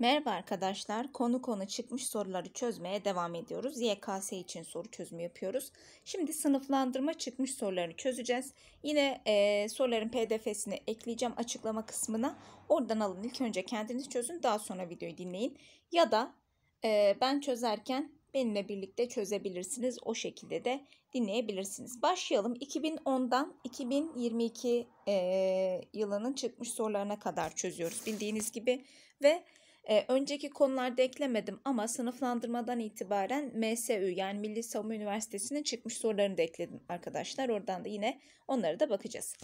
Merhaba arkadaşlar. Konu konu çıkmış soruları çözmeye devam ediyoruz. YKS için soru çözümü yapıyoruz. Şimdi sınıflandırma çıkmış sorularını çözeceğiz. Yine e, soruların pdf'sini ekleyeceğim açıklama kısmına. Oradan alın. İlk önce kendiniz çözün. Daha sonra videoyu dinleyin. Ya da e, ben çözerken benimle birlikte çözebilirsiniz. O şekilde de dinleyebilirsiniz. Başlayalım. 2010'dan 2022 e, yılının çıkmış sorularına kadar çözüyoruz bildiğiniz gibi. Ve e, önceki konularda eklemedim ama sınıflandırmadan itibaren MSÜ yani Milli Savunma Üniversitesi'nin çıkmış sorularını da ekledim arkadaşlar. Oradan da yine onlara da bakacağız.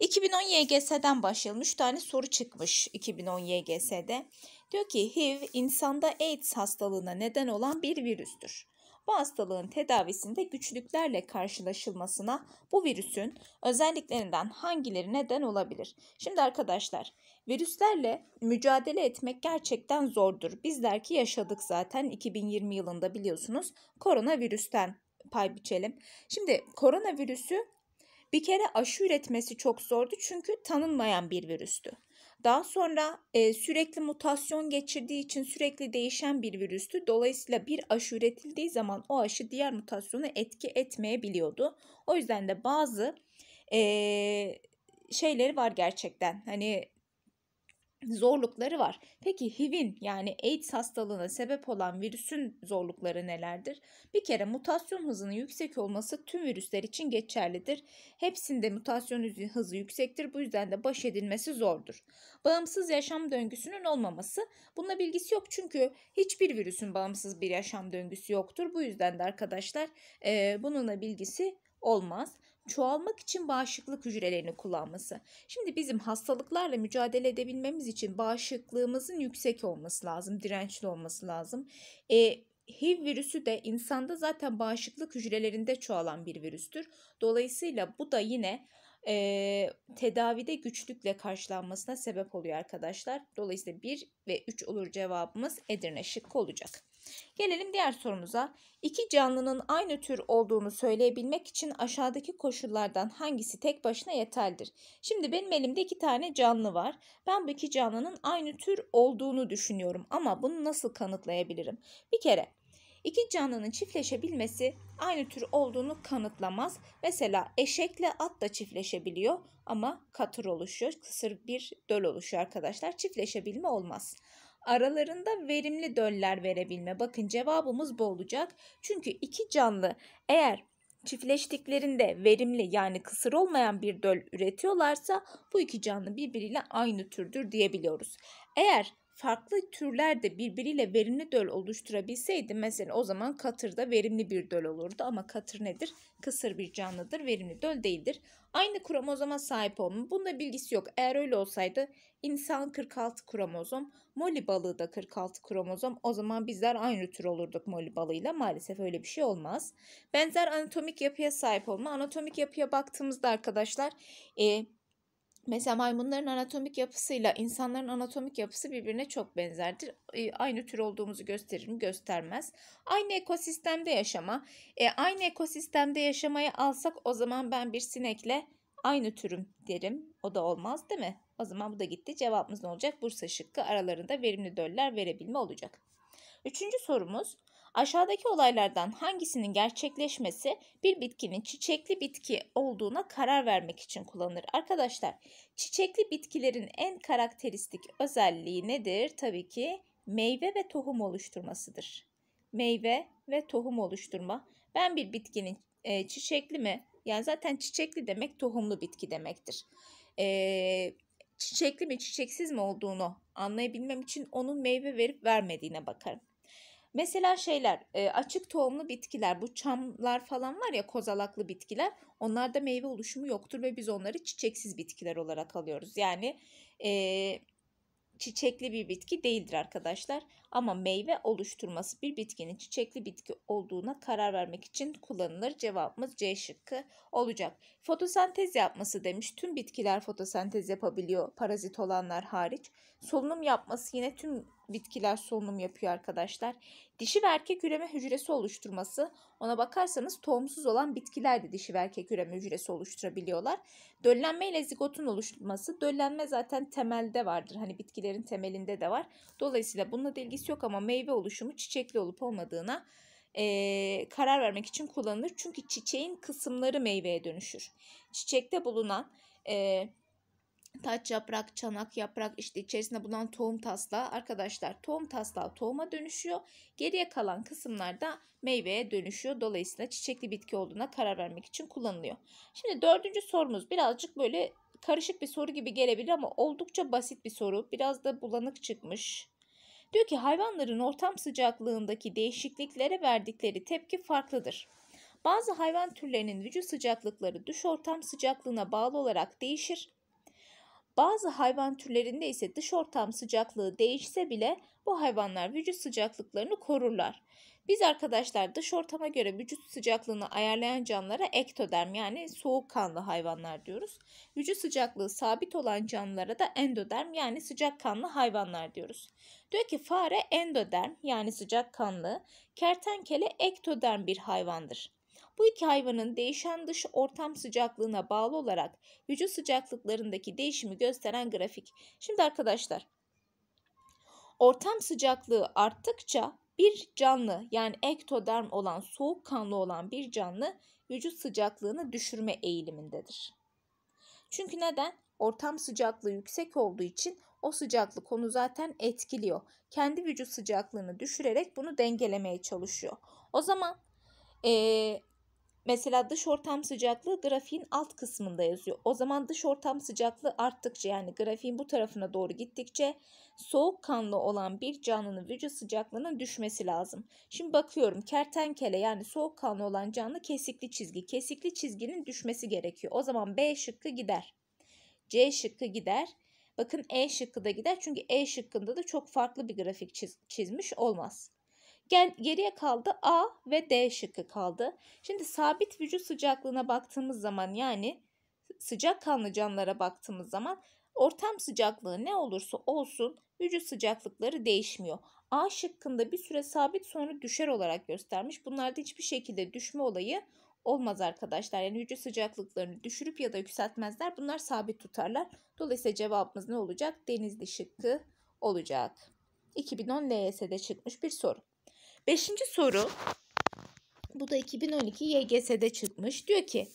2010 YGS'den başlayalım. 3 tane soru çıkmış 2010 YGS'de. Diyor ki HIV insanda AIDS hastalığına neden olan bir virüstür bu hastalığın tedavisinde güçlüklerle karşılaşılmasına bu virüsün özelliklerinden hangileri neden olabilir? Şimdi arkadaşlar virüslerle mücadele etmek gerçekten zordur. Bizler ki yaşadık zaten 2020 yılında biliyorsunuz koronavirüsten pay biçelim. Şimdi koronavirüsü bir kere aşı üretmesi çok zordu çünkü tanınmayan bir virüstü. Daha sonra e, sürekli mutasyon geçirdiği için sürekli değişen bir virüstü. Dolayısıyla bir aşı üretildiği zaman o aşı diğer mutasyonu etki etmeyebiliyordu. O yüzden de bazı e, şeyleri var gerçekten. Hani zorlukları var. Peki HIV'in yani AIDS hastalığına sebep olan virüsün zorlukları nelerdir? Bir kere mutasyon hızının yüksek olması tüm virüsler için geçerlidir. Hepsinde mutasyon hızı yüksektir. Bu yüzden de baş edilmesi zordur. Bağımsız yaşam döngüsünün olmaması. Bununla bilgisi yok çünkü hiçbir virüsün bağımsız bir yaşam döngüsü yoktur. Bu yüzden de arkadaşlar e, bununla bilgisi olmaz çoğalmak için bağışıklık hücrelerini kullanması. Şimdi bizim hastalıklarla mücadele edebilmemiz için bağışıklığımızın yüksek olması lazım, dirençli olması lazım. E, HIV virüsü de insanda zaten bağışıklık hücrelerinde çoğalan bir virüstür. Dolayısıyla bu da yine e, tedavide güçlükle karşılanmasına sebep oluyor arkadaşlar. Dolayısıyla 1 ve 3 olur cevabımız Edirne şıkkı olacak. Gelelim diğer sorumuza. İki canlının aynı tür olduğunu söyleyebilmek için aşağıdaki koşullardan hangisi tek başına yeterlidir? Şimdi benim elimde iki tane canlı var. Ben bu iki canlının aynı tür olduğunu düşünüyorum ama bunu nasıl kanıtlayabilirim? Bir kere İki canlının çiftleşebilmesi aynı tür olduğunu kanıtlamaz. Mesela eşekle at da çiftleşebiliyor ama katır oluşuyor. Kısır bir döl oluşuyor arkadaşlar. Çiftleşebilme olmaz aralarında verimli döller verebilme. Bakın cevabımız bu olacak. Çünkü iki canlı eğer çiftleştiklerinde verimli yani kısır olmayan bir döl üretiyorlarsa bu iki canlı birbiriyle aynı türdür diyebiliyoruz. Eğer farklı türler de birbiriyle verimli döl oluşturabilseydi mesela o zaman katır da verimli bir döl olurdu ama katır nedir? Kısır bir canlıdır, verimli döl değildir. Aynı kromozoma sahip olma. Bunda bilgisi yok. Eğer öyle olsaydı insan 46 kromozom, moli balığı da 46 kromozom. O zaman bizler aynı tür olurduk moli balığıyla. Maalesef öyle bir şey olmaz. Benzer anatomik yapıya sahip olma. Anatomik yapıya baktığımızda arkadaşlar e, Mesela maymunların anatomik yapısıyla insanların anatomik yapısı birbirine çok benzerdir. E, aynı tür olduğumuzu gösterir mi? Göstermez. Aynı ekosistemde yaşama. E, aynı ekosistemde yaşamayı alsak o zaman ben bir sinekle aynı türüm derim. O da olmaz değil mi? O zaman bu da gitti. Cevabımız ne olacak? Bursa şıkkı aralarında verimli döller verebilme olacak. Üçüncü sorumuz. Aşağıdaki olaylardan hangisinin gerçekleşmesi bir bitkinin çiçekli bitki olduğuna karar vermek için kullanılır? Arkadaşlar çiçekli bitkilerin en karakteristik özelliği nedir? Tabii ki meyve ve tohum oluşturmasıdır. Meyve ve tohum oluşturma. Ben bir bitkinin e, çiçekli mi? Yani zaten çiçekli demek tohumlu bitki demektir. E, çiçekli mi çiçeksiz mi olduğunu anlayabilmem için onun meyve verip vermediğine bakarım. Mesela şeyler e, açık tohumlu bitkiler bu çamlar falan var ya kozalaklı bitkiler onlarda meyve oluşumu yoktur ve biz onları çiçeksiz bitkiler olarak alıyoruz. Yani e, çiçekli bir bitki değildir arkadaşlar ama meyve oluşturması bir bitkinin çiçekli bitki olduğuna karar vermek için kullanılır. Cevabımız C şıkkı olacak. Fotosentez yapması demiş. Tüm bitkiler fotosentez yapabiliyor parazit olanlar hariç. Solunum yapması yine tüm bitkiler solunum yapıyor arkadaşlar. Dişi ve erkek üreme hücresi oluşturması ona bakarsanız tohumsuz olan bitkiler de dişi ve erkek üreme hücresi oluşturabiliyorlar. Döllenme ile zigotun oluşturması döllenme zaten temelde vardır. Hani bitkilerin temelinde de var. Dolayısıyla bununla da ilgisi yok ama meyve oluşumu çiçekli olup olmadığına ee, karar vermek için kullanılır. Çünkü çiçeğin kısımları meyveye dönüşür. Çiçekte bulunan ee, taç yaprak, çanak yaprak işte içerisinde bulunan tohum taslağı arkadaşlar tohum taslağı tohuma dönüşüyor. Geriye kalan kısımlar da meyveye dönüşüyor. Dolayısıyla çiçekli bitki olduğuna karar vermek için kullanılıyor. Şimdi dördüncü sorumuz birazcık böyle karışık bir soru gibi gelebilir ama oldukça basit bir soru. Biraz da bulanık çıkmış. Diyor ki hayvanların ortam sıcaklığındaki değişikliklere verdikleri tepki farklıdır. Bazı hayvan türlerinin vücut sıcaklıkları dış ortam sıcaklığına bağlı olarak değişir. Bazı hayvan türlerinde ise dış ortam sıcaklığı değişse bile bu hayvanlar vücut sıcaklıklarını korurlar. Biz arkadaşlar dış ortama göre vücut sıcaklığını ayarlayan canlılara ektoderm yani soğukkanlı hayvanlar diyoruz. Vücut sıcaklığı sabit olan canlılara da endoderm yani sıcakkanlı hayvanlar diyoruz. Diyor ki fare endoderm yani sıcakkanlı, kertenkele ektoderm bir hayvandır. Bu iki hayvanın değişen dış ortam sıcaklığına bağlı olarak vücut sıcaklıklarındaki değişimi gösteren grafik. Şimdi arkadaşlar ortam sıcaklığı arttıkça bir canlı yani ektoderm olan soğukkanlı olan bir canlı vücut sıcaklığını düşürme eğilimindedir. Çünkü neden? Ortam sıcaklığı yüksek olduğu için o sıcaklık onu zaten etkiliyor. Kendi vücut sıcaklığını düşürerek bunu dengelemeye çalışıyor. O zaman e, Mesela dış ortam sıcaklığı grafiğin alt kısmında yazıyor. O zaman dış ortam sıcaklığı arttıkça yani grafiğin bu tarafına doğru gittikçe soğukkanlı olan bir canlının vücut sıcaklığının düşmesi lazım. Şimdi bakıyorum kertenkele yani soğukkanlı olan canlı kesikli çizgi. Kesikli çizginin düşmesi gerekiyor. O zaman B şıkkı gider. C şıkkı gider. Bakın E şıkkı da gider. Çünkü E şıkkında da çok farklı bir grafik çiz çizmiş olmaz geriye kaldı A ve D şıkkı kaldı. Şimdi sabit vücut sıcaklığına baktığımız zaman yani sıcak kanlı canlılara baktığımız zaman ortam sıcaklığı ne olursa olsun vücut sıcaklıkları değişmiyor. A şıkkında bir süre sabit sonra düşer olarak göstermiş. Bunlarda hiçbir şekilde düşme olayı olmaz arkadaşlar. Yani vücut sıcaklıklarını düşürüp ya da yükseltmezler. Bunlar sabit tutarlar. Dolayısıyla cevabımız ne olacak? Denizli şıkkı olacak. 2010 LYS'de çıkmış bir soru. Beşinci soru. Bu da 2012 YGS'de çıkmış. Diyor ki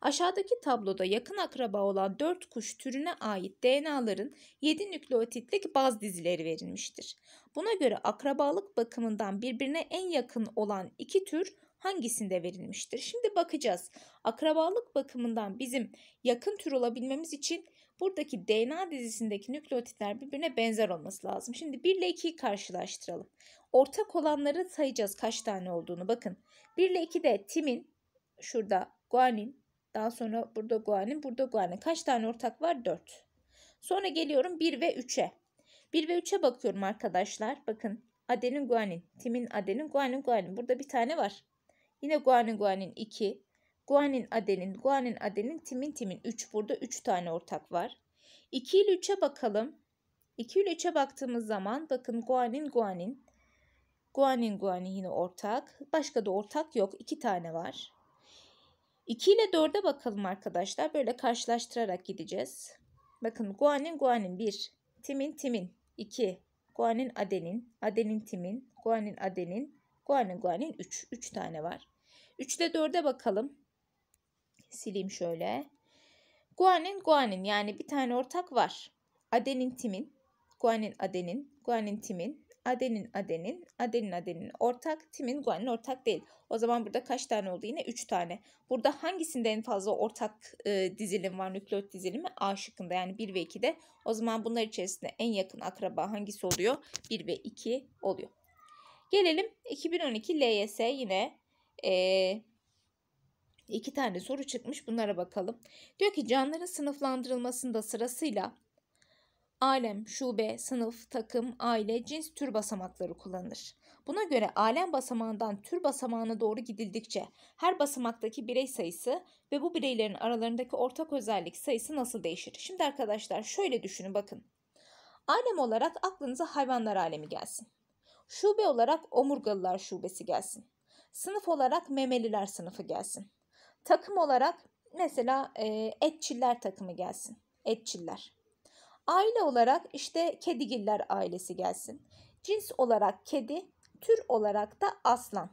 aşağıdaki tabloda yakın akraba olan 4 kuş türüne ait DNA'ların 7 nükleotitlik baz dizileri verilmiştir. Buna göre akrabalık bakımından birbirine en yakın olan iki tür hangisinde verilmiştir? Şimdi bakacağız. Akrabalık bakımından bizim yakın tür olabilmemiz için Buradaki DNA dizisindeki nükleotitler birbirine benzer olması lazım. Şimdi 1 ile 2'yi karşılaştıralım. Ortak olanları sayacağız kaç tane olduğunu. Bakın 1 ile 2'de timin, şurada guanin, daha sonra burada guanin, burada guanin. Kaç tane ortak var? 4. Sonra geliyorum 1 ve 3'e. 1 ve 3'e bakıyorum arkadaşlar. Bakın adenin guanin, timin adenin guanin guanin. Burada bir tane var. Yine guanin guanin 2, Guanin, adenin, guanin, adenin, timin, timin. 3 burada 3 tane ortak var. 2 ile 3'e bakalım. 2 ile 3'e baktığımız zaman bakın guanin, guanin. Guanin, guanin yine ortak. Başka da ortak yok. 2 tane var. 2 ile 4'e bakalım arkadaşlar. Böyle karşılaştırarak gideceğiz. Bakın guanin, guanin 1. Timin, timin 2. Guanin, adenin. Adenin, timin. Guanin, adenin. Guanin, guanin 3. 3 tane var. 3 ile 4'e bakalım sileyim şöyle. Guanin guanin yani bir tane ortak var. Adenin timin, guanin adenin, guanin timin, adenin adenin, adenin adenin ortak, timin guanin ortak değil. O zaman burada kaç tane oldu yine? 3 tane. Burada hangisinde en fazla ortak e, dizilim var? Nükleot dizilimi A şıkkında yani 1 ve 2'de. O zaman bunlar içerisinde en yakın akraba hangisi oluyor? 1 ve 2 oluyor. Gelelim 2012 LYS yine e, İki tane soru çıkmış bunlara bakalım. Diyor ki canlıların sınıflandırılmasında sırasıyla alem, şube, sınıf, takım, aile, cins, tür basamakları kullanılır. Buna göre alem basamağından tür basamağına doğru gidildikçe her basamaktaki birey sayısı ve bu bireylerin aralarındaki ortak özellik sayısı nasıl değişir? Şimdi arkadaşlar şöyle düşünün bakın. Alem olarak aklınıza hayvanlar alemi gelsin. Şube olarak omurgalılar şubesi gelsin. Sınıf olarak memeliler sınıfı gelsin. Takım olarak mesela e, etçiller takımı gelsin. Etçiller. Aile olarak işte kedigiller ailesi gelsin. Cins olarak kedi, tür olarak da aslan.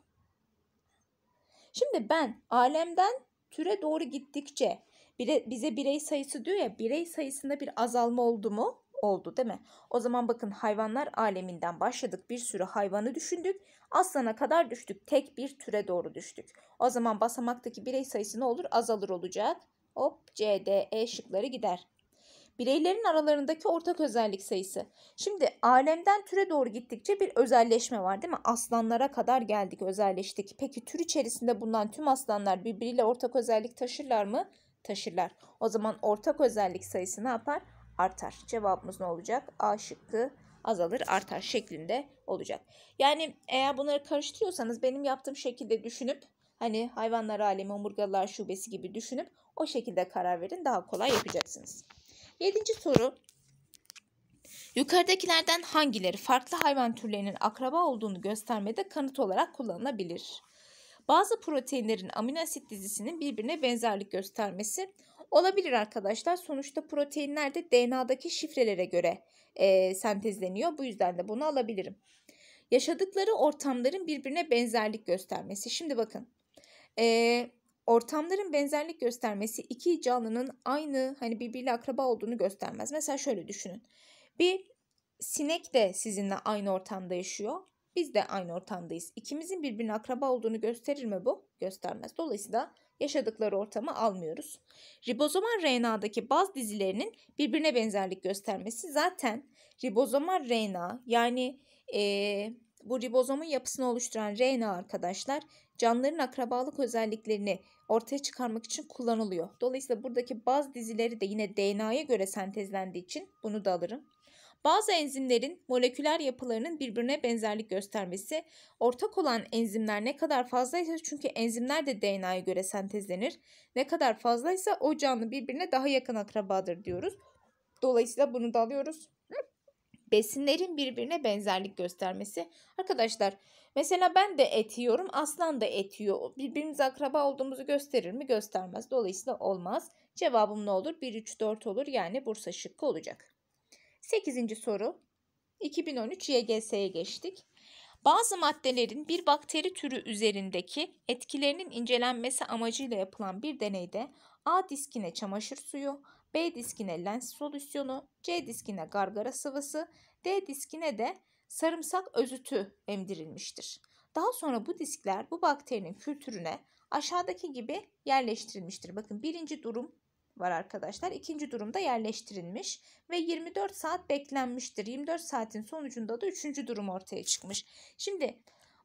Şimdi ben alemden türe doğru gittikçe bize birey sayısı diyor ya birey sayısında bir azalma oldu mu? oldu değil mi? O zaman bakın hayvanlar aleminden başladık. Bir sürü hayvanı düşündük. Aslana kadar düştük. Tek bir türe doğru düştük. O zaman basamaktaki birey sayısı ne olur? Azalır olacak. Hop C, D, E şıkları gider. Bireylerin aralarındaki ortak özellik sayısı. Şimdi alemden türe doğru gittikçe bir özelleşme var değil mi? Aslanlara kadar geldik, özelleştik. Peki tür içerisinde bulunan tüm aslanlar birbiriyle ortak özellik taşırlar mı? Taşırlar. O zaman ortak özellik sayısı ne yapar? artar. Cevabımız ne olacak? A şıkkı azalır artar şeklinde olacak. Yani eğer bunları karıştırıyorsanız benim yaptığım şekilde düşünüp hani hayvanlar alemi, omurgalılar şubesi gibi düşünüp o şekilde karar verin daha kolay yapacaksınız. Yedinci soru. Yukarıdakilerden hangileri farklı hayvan türlerinin akraba olduğunu göstermede kanıt olarak kullanılabilir? Bazı proteinlerin amino asit dizisinin birbirine benzerlik göstermesi olabilir arkadaşlar. Sonuçta proteinler de DNA'daki şifrelere göre e, sentezleniyor. Bu yüzden de bunu alabilirim. Yaşadıkları ortamların birbirine benzerlik göstermesi. Şimdi bakın. E, ortamların benzerlik göstermesi iki canlının aynı hani birbiriyle akraba olduğunu göstermez. Mesela şöyle düşünün. Bir sinek de sizinle aynı ortamda yaşıyor biz de aynı ortamdayız. İkimizin birbirine akraba olduğunu gösterir mi bu? Göstermez. Dolayısıyla yaşadıkları ortamı almıyoruz. Ribozomal RNA'daki baz dizilerinin birbirine benzerlik göstermesi zaten ribozomal RNA yani ee, bu ribozomun yapısını oluşturan RNA arkadaşlar canlıların akrabalık özelliklerini ortaya çıkarmak için kullanılıyor. Dolayısıyla buradaki baz dizileri de yine DNA'ya göre sentezlendiği için bunu da alırım. Bazı enzimlerin moleküler yapılarının birbirine benzerlik göstermesi, ortak olan enzimler ne kadar fazlaysa çünkü enzimler de DNA'ya göre sentezlenir, ne kadar fazlaysa o canlı birbirine daha yakın akrabadır diyoruz. Dolayısıyla bunu da alıyoruz. Besinlerin birbirine benzerlik göstermesi. Arkadaşlar mesela ben de et yiyorum, aslan da et yiyor. Birbirimize akraba olduğumuzu gösterir mi? Göstermez. Dolayısıyla olmaz. Cevabım ne olur? 1, 3, 4 olur. Yani Bursa şıkkı olacak. 8. soru. 2013 YGS'ye geçtik. Bazı maddelerin bir bakteri türü üzerindeki etkilerinin incelenmesi amacıyla yapılan bir deneyde A diskine çamaşır suyu, B diskine lens solüsyonu, C diskine gargara sıvısı, D diskine de sarımsak özütü emdirilmiştir. Daha sonra bu diskler bu bakterinin kültürüne aşağıdaki gibi yerleştirilmiştir. Bakın birinci durum var arkadaşlar. İkinci durumda yerleştirilmiş ve 24 saat beklenmiştir. 24 saatin sonucunda da üçüncü durum ortaya çıkmış. Şimdi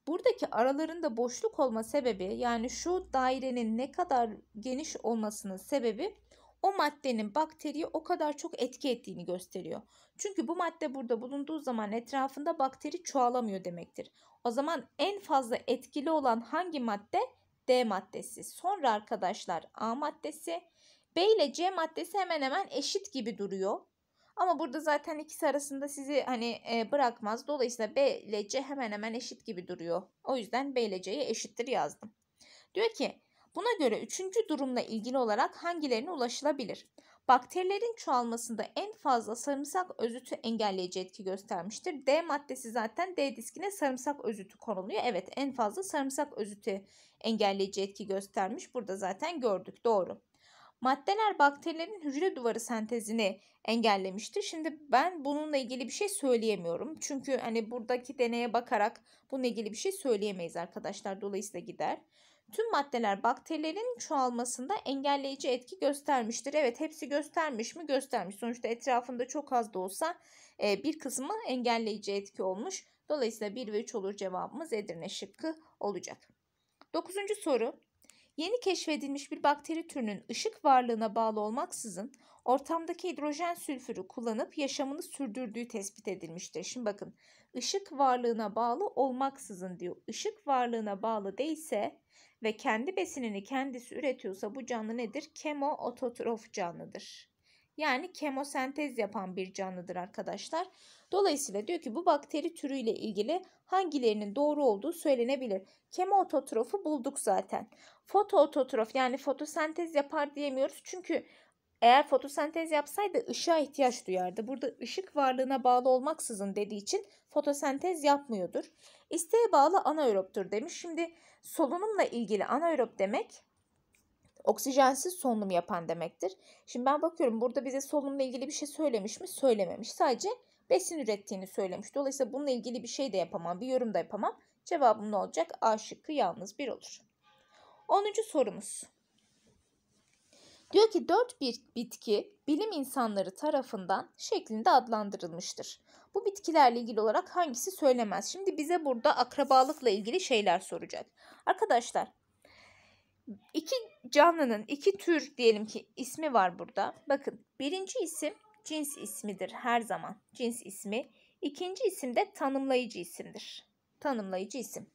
buradaki aralarında boşluk olma sebebi yani şu dairenin ne kadar geniş olmasının sebebi o maddenin bakteriye o kadar çok etki ettiğini gösteriyor. Çünkü bu madde burada bulunduğu zaman etrafında bakteri çoğalamıyor demektir. O zaman en fazla etkili olan hangi madde? D maddesi. Sonra arkadaşlar A maddesi, B ile C maddesi hemen hemen eşit gibi duruyor. Ama burada zaten ikisi arasında sizi hani e, bırakmaz. Dolayısıyla B ile C hemen hemen eşit gibi duruyor. O yüzden B ile C'ye eşittir yazdım. Diyor ki buna göre üçüncü durumla ilgili olarak hangilerine ulaşılabilir? Bakterilerin çoğalmasında en fazla sarımsak özütü engelleyici etki göstermiştir. D maddesi zaten D diskine sarımsak özütü konuluyor. Evet en fazla sarımsak özütü engelleyici etki göstermiş. Burada zaten gördük doğru maddeler bakterilerin hücre duvarı sentezini engellemiştir. Şimdi ben bununla ilgili bir şey söyleyemiyorum. Çünkü hani buradaki deneye bakarak bununla ilgili bir şey söyleyemeyiz arkadaşlar. Dolayısıyla gider. Tüm maddeler bakterilerin çoğalmasında engelleyici etki göstermiştir. Evet hepsi göstermiş mi? Göstermiş. Sonuçta etrafında çok az da olsa e, bir kısmı engelleyici etki olmuş. Dolayısıyla 1 ve 3 olur cevabımız Edirne şıkkı olacak. Dokuzuncu soru Yeni keşfedilmiş bir bakteri türünün ışık varlığına bağlı olmaksızın ortamdaki hidrojen sülfürü kullanıp yaşamını sürdürdüğü tespit edilmiştir. Şimdi bakın ışık varlığına bağlı olmaksızın diyor. Işık varlığına bağlı değilse ve kendi besinini kendisi üretiyorsa bu canlı nedir? Kemoototrof canlıdır. Yani kemosentez yapan bir canlıdır arkadaşlar. Dolayısıyla diyor ki bu bakteri türüyle ilgili hangilerinin doğru olduğu söylenebilir. Kemoototrofu bulduk zaten. Fotoototrof yani fotosentez yapar diyemiyoruz. Çünkü eğer fotosentez yapsaydı ışığa ihtiyaç duyardı. Burada ışık varlığına bağlı olmaksızın dediği için fotosentez yapmıyordur. İsteğe bağlı anaerobtur demiş. Şimdi solunumla ilgili anaerop demek Oksijensiz solunum yapan demektir. Şimdi ben bakıyorum burada bize solunumla ilgili bir şey söylemiş mi? Söylememiş. Sadece besin ürettiğini söylemiş. Dolayısıyla bununla ilgili bir şey de yapamam, bir yorum da yapamam. Cevabım ne olacak? A şıkkı yalnız bir olur. 10. sorumuz. Diyor ki dört bir bitki bilim insanları tarafından şeklinde adlandırılmıştır. Bu bitkilerle ilgili olarak hangisi söylemez? Şimdi bize burada akrabalıkla ilgili şeyler soracak. Arkadaşlar iki canlının iki tür diyelim ki ismi var burada. Bakın birinci isim cins ismidir her zaman. Cins ismi. İkinci isim de tanımlayıcı isimdir. Tanımlayıcı isim.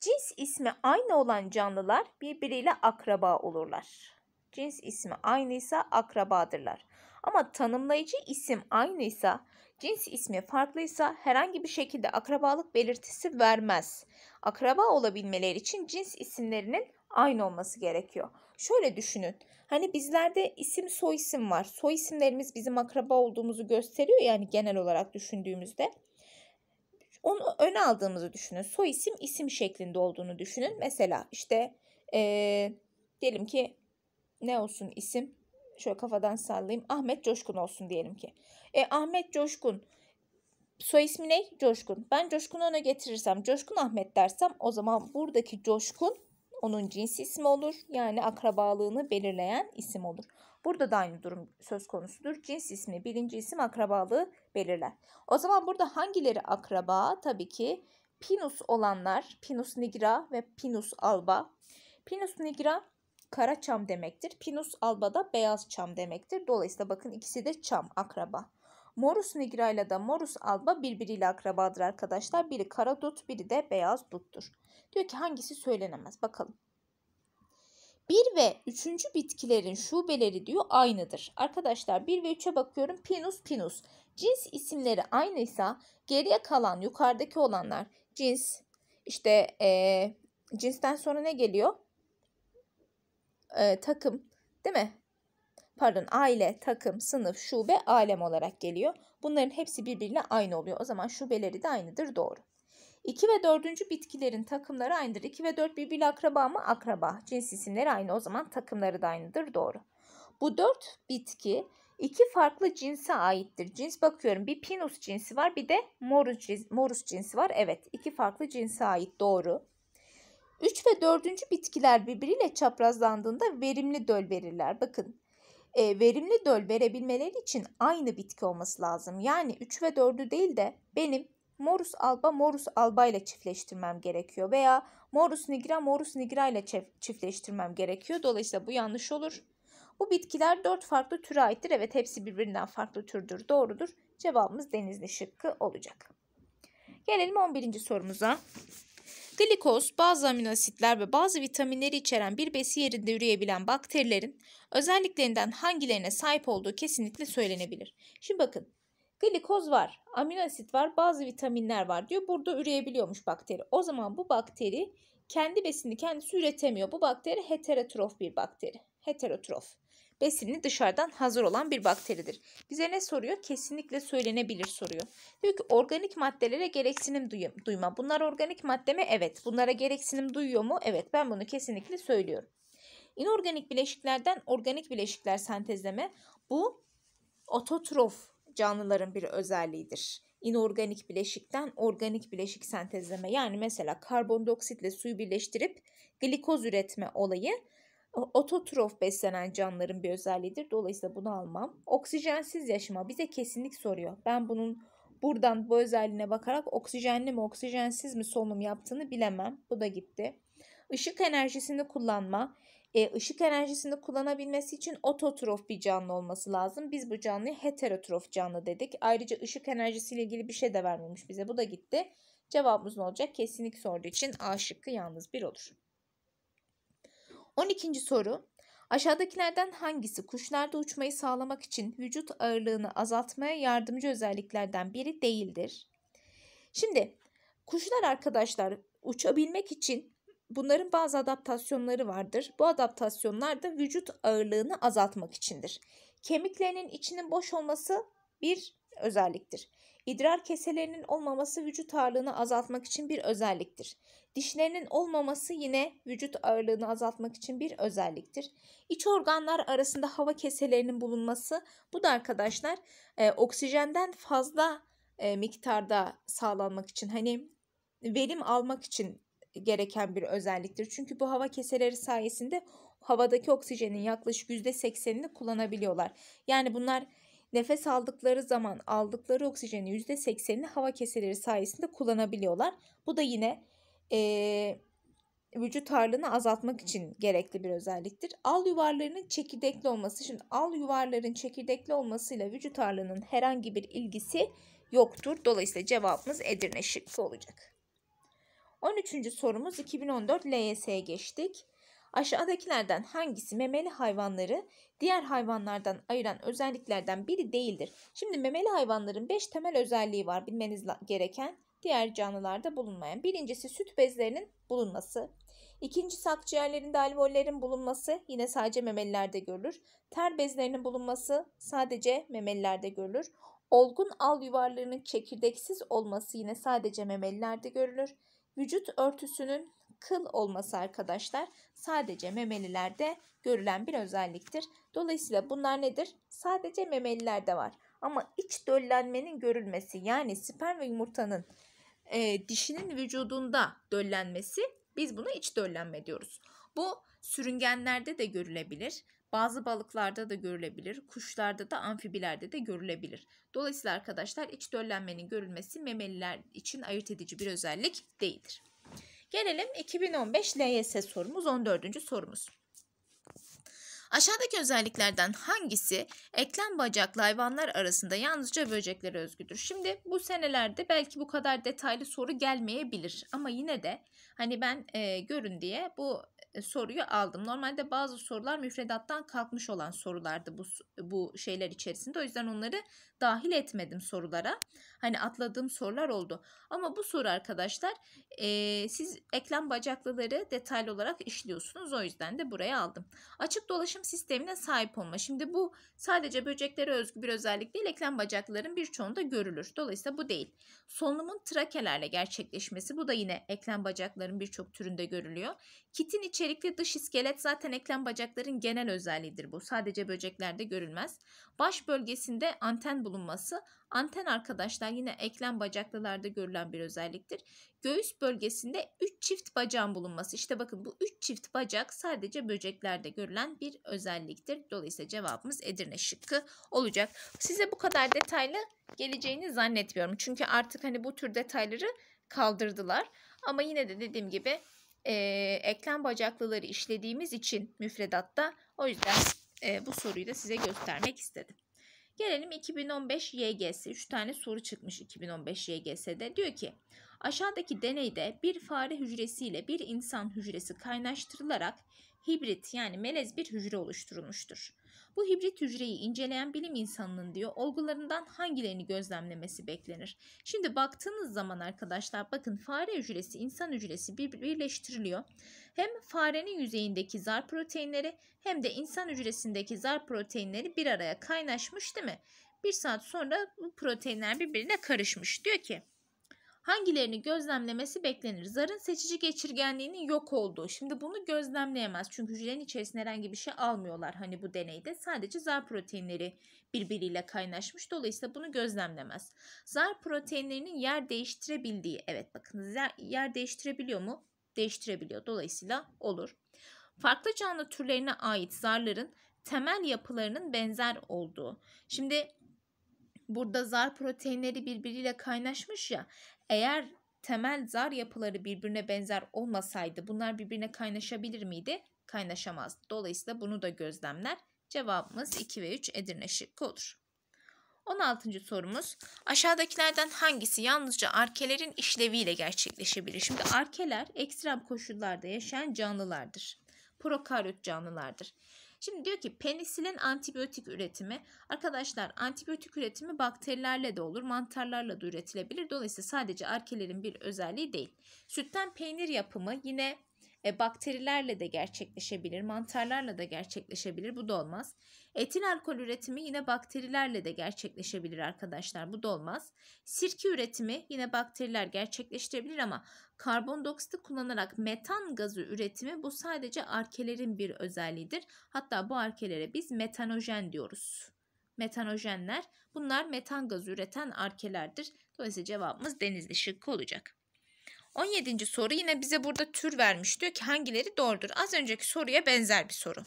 Cins ismi aynı olan canlılar birbiriyle akraba olurlar. Cins ismi aynıysa akrabadırlar. Ama tanımlayıcı isim aynıysa, cins ismi farklıysa herhangi bir şekilde akrabalık belirtisi vermez. Akraba olabilmeleri için cins isimlerinin aynı olması gerekiyor. Şöyle düşünün. Hani bizlerde isim soy isim var. Soy isimlerimiz bizim akraba olduğumuzu gösteriyor yani genel olarak düşündüğümüzde. Onu öne aldığımızı düşünün. Soy isim isim şeklinde olduğunu düşünün. Mesela işte ee, diyelim ki ne olsun isim? Şöyle kafadan sallayayım. Ahmet Coşkun olsun diyelim ki. E, Ahmet Coşkun soy ismi ne? Coşkun. Ben Coşkun'u ona getirirsem, Coşkun Ahmet dersem o zaman buradaki Coşkun onun cins ismi olur. Yani akrabalığını belirleyen isim olur. Burada da aynı durum söz konusudur. Cins ismi birinci isim akrabalığı belirler. O zaman burada hangileri akraba? Tabii ki pinus olanlar Pinus nigra ve Pinus alba. Pinus nigra kara çam demektir. Pinus alba da beyaz çam demektir. Dolayısıyla bakın ikisi de çam akraba. Morus nigra ile de Morus alba birbiriyle akrabadır arkadaşlar. Biri kara dut, biri de beyaz duttur. Diyor ki hangisi söylenemez bakalım. Bir ve üçüncü bitkilerin şubeleri diyor aynıdır. Arkadaşlar bir ve üçe bakıyorum pinus pinus. Cins isimleri aynıysa geriye kalan yukarıdaki olanlar cins İşte e, cinsten sonra ne geliyor? E, takım değil mi? pardon aile, takım, sınıf, şube, alem olarak geliyor. Bunların hepsi birbirine aynı oluyor. O zaman şubeleri de aynıdır doğru. 2 ve 4. bitkilerin takımları aynıdır. 2 ve 4 birbiriyle akraba mı? Akraba. Cins isimleri aynı o zaman takımları da aynıdır doğru. Bu 4 bitki iki farklı cinse aittir. Cins bakıyorum bir pinus cinsi var bir de morus, cins, morus cinsi var. Evet iki farklı cinse ait doğru. 3 ve 4. bitkiler birbiriyle çaprazlandığında verimli döl verirler. Bakın e, verimli döl verebilmeleri için aynı bitki olması lazım. Yani 3 ve 4'ü değil de benim Morus alba Morus alba ile çiftleştirmem gerekiyor veya Morus nigra Morus nigra ile çiftleştirmem gerekiyor. Dolayısıyla bu yanlış olur. Bu bitkiler 4 farklı türe aittir. Evet hepsi birbirinden farklı türdür. Doğrudur. Cevabımız denizli şıkkı olacak. Gelelim 11. sorumuza. Glikoz bazı aminoasitler ve bazı vitaminleri içeren bir besi yerinde üreyebilen bakterilerin özelliklerinden hangilerine sahip olduğu kesinlikle söylenebilir. Şimdi bakın glikoz var, aminoasit var, bazı vitaminler var diyor. Burada üreyebiliyormuş bakteri. O zaman bu bakteri kendi besini kendisi üretemiyor. Bu bakteri heterotrof bir bakteri. Heterotrof. Besini dışarıdan hazır olan bir bakteridir. Bize ne soruyor? Kesinlikle söylenebilir soruyor. Diyor ki organik maddelere gereksinim duyma. Bunlar organik madde mi? Evet. Bunlara gereksinim duyuyor mu? Evet. Ben bunu kesinlikle söylüyorum. İnorganik bileşiklerden organik bileşikler sentezleme. Bu ototrof canlıların bir özelliğidir. İnorganik bileşikten organik bileşik sentezleme yani mesela karbondioksitle suyu birleştirip glikoz üretme olayı ototrof beslenen canlıların bir özelliğidir. Dolayısıyla bunu almam. Oksijensiz yaşama bize kesinlik soruyor. Ben bunun buradan bu özelliğine bakarak oksijenli mi oksijensiz mi solunum yaptığını bilemem. Bu da gitti. Işık enerjisini kullanma. E, ışık enerjisini kullanabilmesi için ototrof bir canlı olması lazım. Biz bu canlıyı heterotrof canlı dedik. Ayrıca ışık enerjisiyle ilgili bir şey de vermemiş bize. Bu da gitti. Cevabımız ne olacak? Kesinlik sorduğu için A şıkkı yalnız bir olur. 12. soru. Aşağıdakilerden hangisi kuşlarda uçmayı sağlamak için vücut ağırlığını azaltmaya yardımcı özelliklerden biri değildir? Şimdi kuşlar arkadaşlar uçabilmek için bunların bazı adaptasyonları vardır. Bu adaptasyonlar da vücut ağırlığını azaltmak içindir. Kemiklerinin içinin boş olması bir özelliktir. İdrar keselerinin olmaması vücut ağırlığını azaltmak için bir özelliktir. Dişlerinin olmaması yine vücut ağırlığını azaltmak için bir özelliktir. İç organlar arasında hava keselerinin bulunması bu da arkadaşlar e, oksijenden fazla e, miktarda sağlanmak için hani verim almak için gereken bir özelliktir. Çünkü bu hava keseleri sayesinde havadaki oksijenin yaklaşık %80'ini kullanabiliyorlar. Yani bunlar nefes aldıkları zaman aldıkları oksijenin %80'ini hava keseleri sayesinde kullanabiliyorlar. Bu da yine e, vücut ağırlığını azaltmak için gerekli bir özelliktir. Al yuvarlarının çekirdekli olması. Şimdi al yuvarların çekirdekli olmasıyla vücut ağırlığının herhangi bir ilgisi yoktur. Dolayısıyla cevabımız Edirne şıkkı olacak. 13. sorumuz 2014 LYS'ye geçtik. Aşağıdakilerden hangisi memeli hayvanları diğer hayvanlardan ayıran özelliklerden biri değildir? Şimdi memeli hayvanların 5 temel özelliği var bilmeniz gereken diğer canlılarda bulunmayan. Birincisi süt bezlerinin bulunması. İkincisi akciğerlerinde alvollerin bulunması yine sadece memelilerde görülür. Ter bezlerinin bulunması sadece memelilerde görülür. Olgun al yuvarlarının çekirdeksiz olması yine sadece memelilerde görülür. Vücut örtüsünün kıl olması arkadaşlar sadece memelilerde görülen bir özelliktir. Dolayısıyla bunlar nedir? Sadece memelilerde var. Ama iç döllenmenin görülmesi yani sperm ve yumurtanın e, dişinin vücudunda döllenmesi biz buna iç döllenme diyoruz. Bu sürüngenlerde de görülebilir. Bazı balıklarda da görülebilir, kuşlarda da amfibilerde de görülebilir. Dolayısıyla arkadaşlar iç döllenmenin görülmesi memeliler için ayırt edici bir özellik değildir. Gelelim 2015 LYS sorumuz 14. sorumuz. Aşağıdaki özelliklerden hangisi eklem bacaklı hayvanlar arasında yalnızca böceklere özgüdür? Şimdi bu senelerde belki bu kadar detaylı soru gelmeyebilir ama yine de hani ben e, görün diye bu e, soruyu aldım. Normalde bazı sorular müfredattan kalkmış olan sorulardı bu bu şeyler içerisinde. O yüzden onları dahil etmedim sorulara. Hani atladığım sorular oldu. Ama bu soru arkadaşlar e, siz eklem bacaklıları detaylı olarak işliyorsunuz. O yüzden de buraya aldım. Açık dolaşım sistemine sahip olma. Şimdi bu sadece böceklere özgü bir özellik değil. Eklem bacakların birçoğunda görülür. Dolayısıyla bu değil. Solunumun trakelerle gerçekleşmesi. Bu da yine eklem bacakların birçok türünde görülüyor. Kitin içerikli dış iskelet zaten eklem bacakların genel özelliğidir bu. Sadece böceklerde görülmez. Baş bölgesinde anten bulunur bulunması anten arkadaşlar yine eklem bacaklılarda görülen bir özelliktir. Göğüs bölgesinde 3 çift bacağın bulunması. İşte bakın bu 3 çift bacak sadece böceklerde görülen bir özelliktir. Dolayısıyla cevabımız Edirne şıkkı olacak. Size bu kadar detaylı geleceğini zannetmiyorum. Çünkü artık hani bu tür detayları kaldırdılar. Ama yine de dediğim gibi e, eklem bacaklıları işlediğimiz için müfredatta o yüzden e, bu soruyu da size göstermek istedim. Gelelim 2015 YGS. 3 tane soru çıkmış 2015 YGS'de. Diyor ki aşağıdaki deneyde bir fare hücresiyle bir insan hücresi kaynaştırılarak hibrit yani melez bir hücre oluşturulmuştur. Bu hibrit hücreyi inceleyen bilim insanının diyor olgularından hangilerini gözlemlemesi beklenir. Şimdi baktığınız zaman arkadaşlar bakın fare hücresi insan hücresi birleştiriliyor. Hem farenin yüzeyindeki zar proteinleri hem de insan hücresindeki zar proteinleri bir araya kaynaşmış değil mi? Bir saat sonra bu proteinler birbirine karışmış. Diyor ki hangilerini gözlemlemesi beklenir? Zarın seçici geçirgenliğinin yok olduğu. Şimdi bunu gözlemleyemez çünkü hücrenin içerisinde herhangi bir şey almıyorlar hani bu deneyde. Sadece zar proteinleri birbiriyle kaynaşmış. Dolayısıyla bunu gözlemlemez. Zar proteinlerinin yer değiştirebildiği. Evet bakın yer değiştirebiliyor mu? Değiştirebiliyor. Dolayısıyla olur. Farklı canlı türlerine ait zarların temel yapılarının benzer olduğu. Şimdi burada zar proteinleri birbiriyle kaynaşmış ya eğer temel zar yapıları birbirine benzer olmasaydı bunlar birbirine kaynaşabilir miydi? Kaynaşamaz. Dolayısıyla bunu da gözlemler. Cevabımız 2 ve 3 Edirne şıkkı olur. 16. sorumuz aşağıdakilerden hangisi yalnızca arkelerin işleviyle gerçekleşebilir? Şimdi arkeler ekstrem koşullarda yaşayan canlılardır. Prokaryot canlılardır. Şimdi diyor ki penisilin antibiyotik üretimi. Arkadaşlar antibiyotik üretimi bakterilerle de olur, mantarlarla da üretilebilir. Dolayısıyla sadece arkelerin bir özelliği değil. Sütten peynir yapımı yine e, bakterilerle de gerçekleşebilir, mantarlarla da gerçekleşebilir. Bu da olmaz. Etil alkol üretimi yine bakterilerle de gerçekleşebilir arkadaşlar. Bu da olmaz. Sirke üretimi yine bakteriler gerçekleştirebilir ama karbondioksiti kullanarak metan gazı üretimi bu sadece arkelerin bir özelliğidir. Hatta bu arkelere biz metanojen diyoruz. Metanojenler bunlar metan gazı üreten arkelerdir. Dolayısıyla cevabımız denizli şıkkı olacak. 17. soru yine bize burada tür vermiş. Diyor ki hangileri doğrudur? Az önceki soruya benzer bir soru.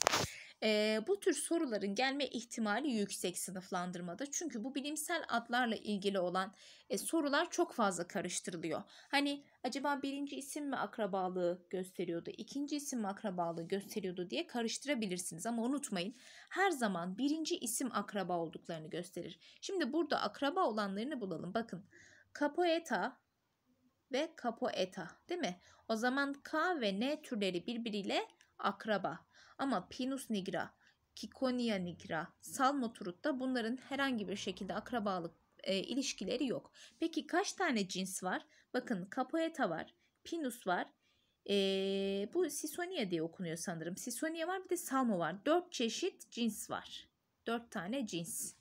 E, bu tür soruların gelme ihtimali yüksek sınıflandırmada. Çünkü bu bilimsel adlarla ilgili olan e, sorular çok fazla karıştırılıyor. Hani acaba birinci isim mi akrabalığı gösteriyordu, ikinci isim mi akrabalığı gösteriyordu diye karıştırabilirsiniz. Ama unutmayın her zaman birinci isim akraba olduklarını gösterir. Şimdi burada akraba olanlarını bulalım. Bakın Capoeta ve Capoeta değil mi? O zaman K ve N türleri birbiriyle akraba. Ama Pinus nigra, Kikonia nigra, Salmoturut'ta bunların herhangi bir şekilde akrabalık e, ilişkileri yok. Peki kaç tane cins var? Bakın Capoeta var, Pinus var. E, bu Sisonia diye okunuyor sanırım. Sisonia var bir de Salmo var. Dört çeşit cins var. Dört tane cins.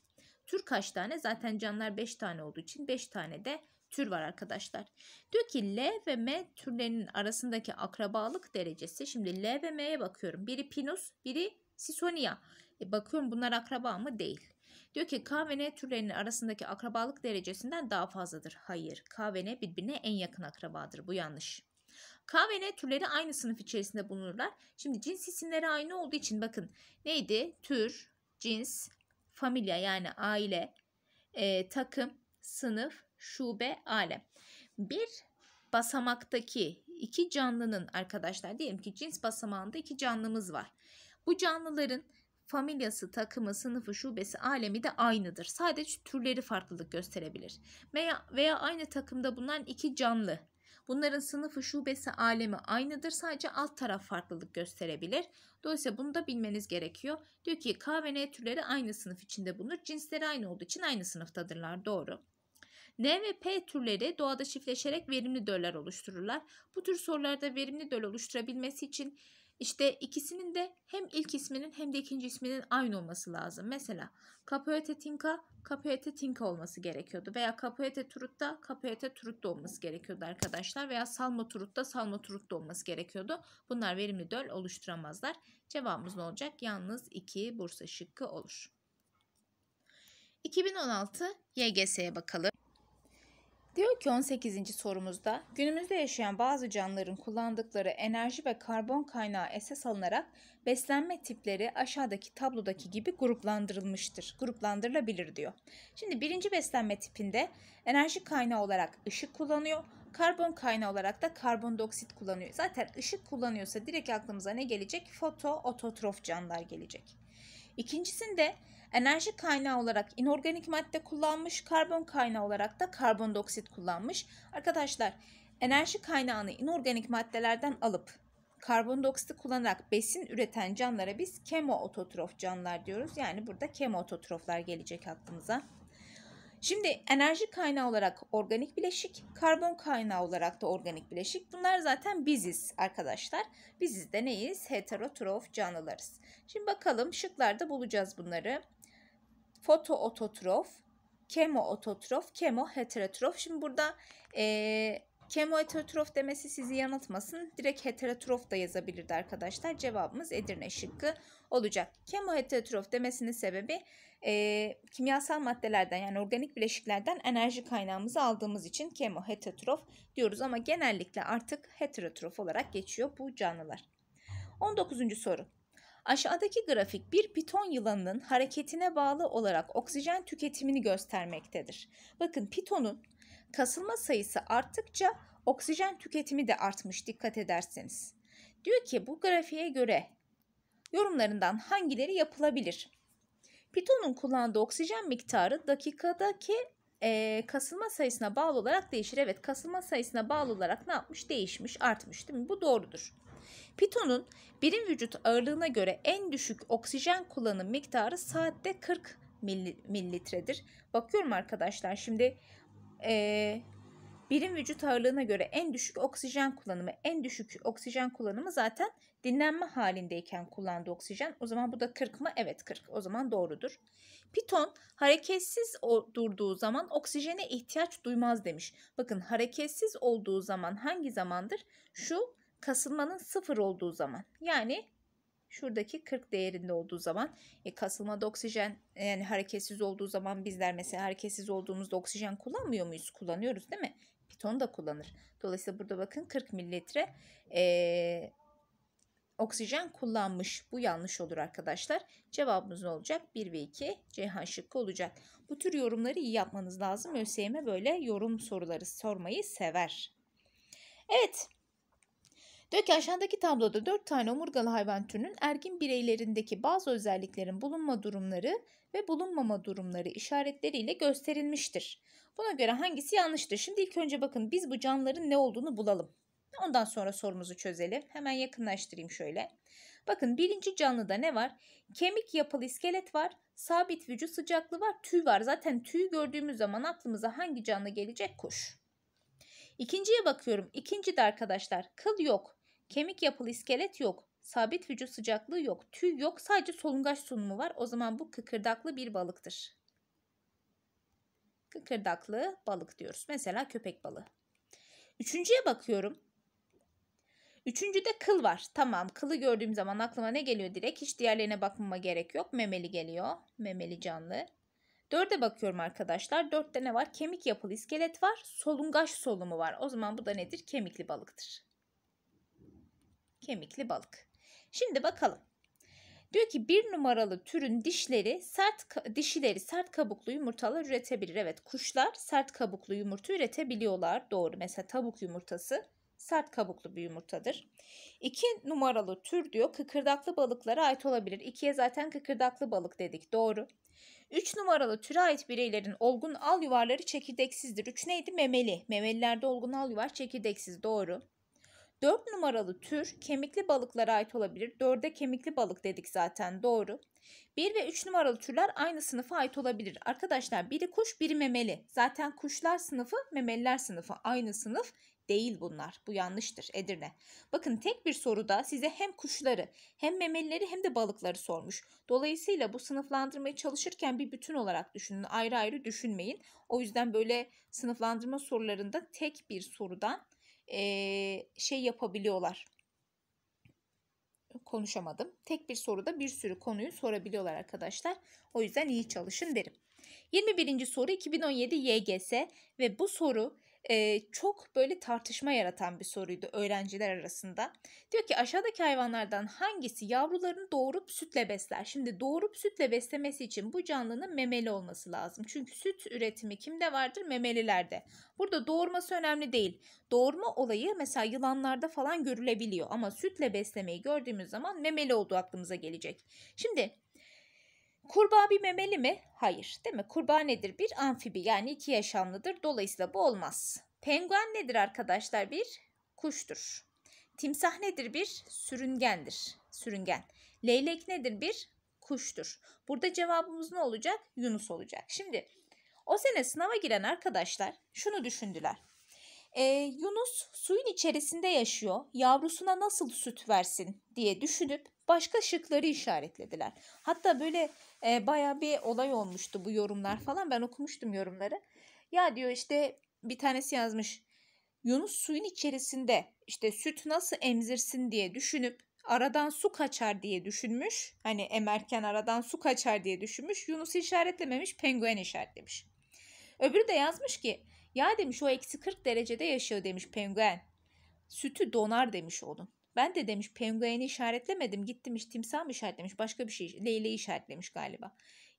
Tür kaç tane? Zaten canlar beş tane olduğu için beş tane de tür var arkadaşlar. Diyor ki L ve M türlerinin arasındaki akrabalık derecesi. Şimdi L ve M'ye bakıyorum. Biri Pinus, biri Sisonia. E bakıyorum bunlar akraba mı? Değil. Diyor ki K ve N türlerinin arasındaki akrabalık derecesinden daha fazladır. Hayır. K ve N birbirine en yakın akrabadır. Bu yanlış. K ve N türleri aynı sınıf içerisinde bulunurlar. Şimdi cins isimleri aynı olduğu için bakın neydi? Tür, cins, familia yani aile, e, takım, sınıf, şube alem. Bir basamaktaki iki canlının arkadaşlar diyelim ki cins basamağında iki canlımız var. Bu canlıların familyası, takımı, sınıfı, şubesi, alemi de aynıdır. Sadece türleri farklılık gösterebilir. Veya, veya aynı takımda bulunan iki canlı. Bunların sınıfı, şubesi, alemi aynıdır. Sadece alt taraf farklılık gösterebilir. Dolayısıyla bunu da bilmeniz gerekiyor. Diyor ki K ve N türleri aynı sınıf içinde bulunur. Cinsleri aynı olduğu için aynı sınıftadırlar. Doğru. N ve P türleri doğada çiftleşerek verimli döller oluştururlar. Bu tür sorularda verimli döl oluşturabilmesi için işte ikisinin de hem ilk isminin hem de ikinci isminin aynı olması lazım. Mesela Capoete Tinka, Capoete Tinka olması gerekiyordu. Veya Capoete Turutta, Capoete Turutta olması gerekiyordu arkadaşlar. Veya Salma Turutta, Salma Turutta olması gerekiyordu. Bunlar verimli döl oluşturamazlar. Cevabımız ne olacak? Yalnız 2 Bursa şıkkı olur. 2016 YGS'ye bakalım. Diyor ki 18. sorumuzda günümüzde yaşayan bazı canlıların kullandıkları enerji ve karbon kaynağı esas alınarak beslenme tipleri aşağıdaki tablodaki gibi gruplandırılmıştır. Gruplandırılabilir diyor. Şimdi birinci beslenme tipinde enerji kaynağı olarak ışık kullanıyor. Karbon kaynağı olarak da karbondioksit kullanıyor. Zaten ışık kullanıyorsa direkt aklımıza ne gelecek? Foto ototrof canlılar gelecek. İkincisinde Enerji kaynağı olarak inorganik madde kullanmış, karbon kaynağı olarak da karbondioksit kullanmış. Arkadaşlar enerji kaynağını inorganik maddelerden alıp karbondioksit kullanarak besin üreten canlılara biz kemoototrof canlılar diyoruz. Yani burada kemoototroflar gelecek aklımıza. Şimdi enerji kaynağı olarak organik bileşik, karbon kaynağı olarak da organik bileşik. Bunlar zaten biziz arkadaşlar. Biziz de neyiz? Heterotrof canlılarız. Şimdi bakalım şıklarda bulacağız bunları fotoototrof, kemoototrof, kemoheterotrof. Şimdi burada e, kemoheterotrof demesi sizi yanıltmasın. Direkt heterotrof da yazabilirdi arkadaşlar. Cevabımız Edirne şıkkı olacak. Kemoheterotrof demesinin sebebi e, kimyasal maddelerden yani organik bileşiklerden enerji kaynağımızı aldığımız için kemoheterotrof diyoruz. Ama genellikle artık heterotrof olarak geçiyor bu canlılar. 19. soru. Aşağıdaki grafik bir piton yılanının hareketine bağlı olarak oksijen tüketimini göstermektedir. Bakın pitonun kasılma sayısı arttıkça oksijen tüketimi de artmış dikkat ederseniz. Diyor ki bu grafiğe göre yorumlarından hangileri yapılabilir? Pitonun kullandığı oksijen miktarı dakikadaki e, kasılma sayısına bağlı olarak değişir. Evet kasılma sayısına bağlı olarak ne yapmış? Değişmiş, artmış değil mi? Bu doğrudur. Pitonun birim vücut ağırlığına göre en düşük oksijen kullanım miktarı saatte 40 mililitredir. Bakıyorum arkadaşlar şimdi e, birim vücut ağırlığına göre en düşük oksijen kullanımı. En düşük oksijen kullanımı zaten dinlenme halindeyken kullandığı oksijen. O zaman bu da 40 mı? Evet 40. O zaman doğrudur. Piton hareketsiz durduğu zaman oksijene ihtiyaç duymaz demiş. Bakın hareketsiz olduğu zaman hangi zamandır? Şu kasılmanın sıfır olduğu zaman yani şuradaki 40 değerinde olduğu zaman e, kasılmada oksijen e, yani hareketsiz olduğu zaman bizler mesela hareketsiz olduğumuzda oksijen kullanmıyor muyuz? Kullanıyoruz değil mi? Piton da kullanır. Dolayısıyla burada bakın 40 mililitre e, oksijen kullanmış. Bu yanlış olur arkadaşlar. Cevabımız ne olacak? 1 ve 2 Ceyhan şıkkı olacak. Bu tür yorumları iyi yapmanız lazım. ÖSYM böyle yorum soruları sormayı sever. Evet. Diyor ki aşağıdaki tabloda 4 tane omurgalı hayvan türünün ergin bireylerindeki bazı özelliklerin bulunma durumları ve bulunmama durumları işaretleriyle gösterilmiştir. Buna göre hangisi yanlıştır? Şimdi ilk önce bakın biz bu canlıların ne olduğunu bulalım. Ondan sonra sorumuzu çözelim. Hemen yakınlaştırayım şöyle. Bakın birinci canlıda ne var? Kemik yapılı iskelet var. Sabit vücut sıcaklığı var. Tüy var. Zaten tüy gördüğümüz zaman aklımıza hangi canlı gelecek? Kuş. İkinciye bakıyorum. İkinci de arkadaşlar kıl yok. Kemik yapılı iskelet yok. Sabit vücut sıcaklığı yok. Tüy yok. Sadece solungaç sunumu var. O zaman bu kıkırdaklı bir balıktır. Kıkırdaklı balık diyoruz. Mesela köpek balığı. Üçüncüye bakıyorum. Üçüncüde kıl var. Tamam kılı gördüğüm zaman aklıma ne geliyor direkt? Hiç diğerlerine bakmama gerek yok. Memeli geliyor. Memeli canlı. Dörde bakıyorum arkadaşlar. Dörtte ne var? Kemik yapılı iskelet var. Solungaç solumu var. O zaman bu da nedir? Kemikli balıktır kemikli balık. Şimdi bakalım. Diyor ki bir numaralı türün dişleri sert dişileri sert kabuklu yumurtalar üretebilir. Evet kuşlar sert kabuklu yumurta üretebiliyorlar. Doğru mesela tavuk yumurtası sert kabuklu bir yumurtadır. İki numaralı tür diyor kıkırdaklı balıklara ait olabilir. İkiye zaten kıkırdaklı balık dedik doğru. Üç numaralı türe ait bireylerin olgun al yuvarları çekirdeksizdir. Üç neydi? Memeli. Memelilerde olgun al yuvar çekirdeksiz doğru. 4 numaralı tür kemikli balıklara ait olabilir. 4'e kemikli balık dedik zaten doğru. 1 ve 3 numaralı türler aynı sınıfa ait olabilir. Arkadaşlar biri kuş biri memeli. Zaten kuşlar sınıfı memeliler sınıfı aynı sınıf değil bunlar. Bu yanlıştır Edirne. Bakın tek bir soruda size hem kuşları hem memelileri hem de balıkları sormuş. Dolayısıyla bu sınıflandırmayı çalışırken bir bütün olarak düşünün. Ayrı ayrı düşünmeyin. O yüzden böyle sınıflandırma sorularında tek bir sorudan e, şey yapabiliyorlar. Konuşamadım. Tek bir soruda bir sürü konuyu sorabiliyorlar arkadaşlar. O yüzden iyi çalışın derim. 21. soru 2017 YGS ve bu soru e, çok böyle tartışma yaratan bir soruydu öğrenciler arasında. Diyor ki aşağıdaki hayvanlardan hangisi yavrularını doğurup sütle besler? Şimdi doğurup sütle beslemesi için bu canlının memeli olması lazım. Çünkü süt üretimi kimde vardır? Memelilerde. Burada doğurması önemli değil. Doğurma olayı mesela yılanlarda falan görülebiliyor ama sütle beslemeyi gördüğümüz zaman memeli olduğu aklımıza gelecek. Şimdi Kurbağa bir memeli mi? Hayır. Değil mi? Kurbağa nedir? Bir amfibi yani iki yaşamlıdır. Dolayısıyla bu olmaz. Penguen nedir arkadaşlar? Bir kuştur. Timsah nedir? Bir sürüngendir. Sürüngen. Leylek nedir? Bir kuştur. Burada cevabımız ne olacak? Yunus olacak. Şimdi o sene sınava giren arkadaşlar şunu düşündüler. Ee, Yunus suyun içerisinde yaşıyor. Yavrusuna nasıl süt versin diye düşünüp başka şıkları işaretlediler. Hatta böyle e, baya bir olay olmuştu bu yorumlar falan. Ben okumuştum yorumları. Ya diyor işte bir tanesi yazmış. Yunus suyun içerisinde işte süt nasıl emzirsin diye düşünüp aradan su kaçar diye düşünmüş. Hani emerken aradan su kaçar diye düşünmüş. Yunus işaretlememiş, penguen işaretlemiş. Öbürü de yazmış ki ya demiş o eksi 40 derecede yaşıyor demiş penguen. Sütü donar demiş onun. Ben de demiş pengueni işaretlemedim. Gittim işte timsah mı işaretlemiş başka bir şey leyleği işaretlemiş galiba.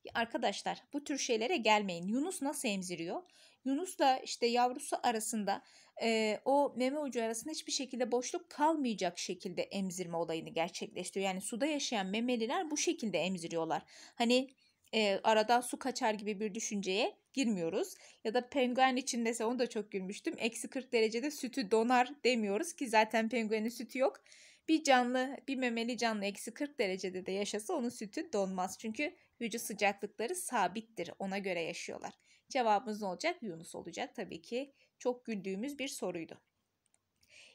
Ya arkadaşlar bu tür şeylere gelmeyin. Yunus nasıl emziriyor? Yunus'la işte yavrusu arasında e, o meme ucu arasında hiçbir şekilde boşluk kalmayacak şekilde emzirme olayını gerçekleştiriyor. Yani suda yaşayan memeliler bu şekilde emziriyorlar. Hani e, aradan su kaçar gibi bir düşünceye girmiyoruz. Ya da penguen içindeyse onu da çok gülmüştüm. Eksi 40 derecede sütü donar demiyoruz ki zaten penguenin sütü yok. Bir canlı, bir memeli canlı eksi 40 derecede de yaşasa onun sütü donmaz. Çünkü vücut sıcaklıkları sabittir. Ona göre yaşıyorlar. Cevabımız ne olacak? Yunus olacak tabii ki. Çok güldüğümüz bir soruydu.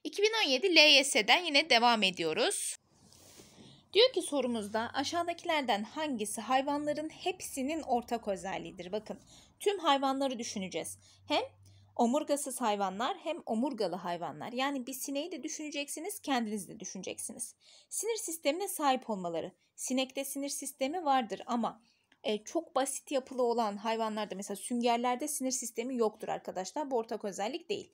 2017 LYS'den yine devam ediyoruz. Diyor ki sorumuzda aşağıdakilerden hangisi hayvanların hepsinin ortak özelliğidir? Bakın tüm hayvanları düşüneceğiz. Hem omurgasız hayvanlar hem omurgalı hayvanlar. Yani bir sineği de düşüneceksiniz, kendiniz de düşüneceksiniz. Sinir sistemine sahip olmaları. Sinekte sinir sistemi vardır ama e, çok basit yapılı olan hayvanlarda mesela süngerlerde sinir sistemi yoktur arkadaşlar. Bu ortak özellik değil.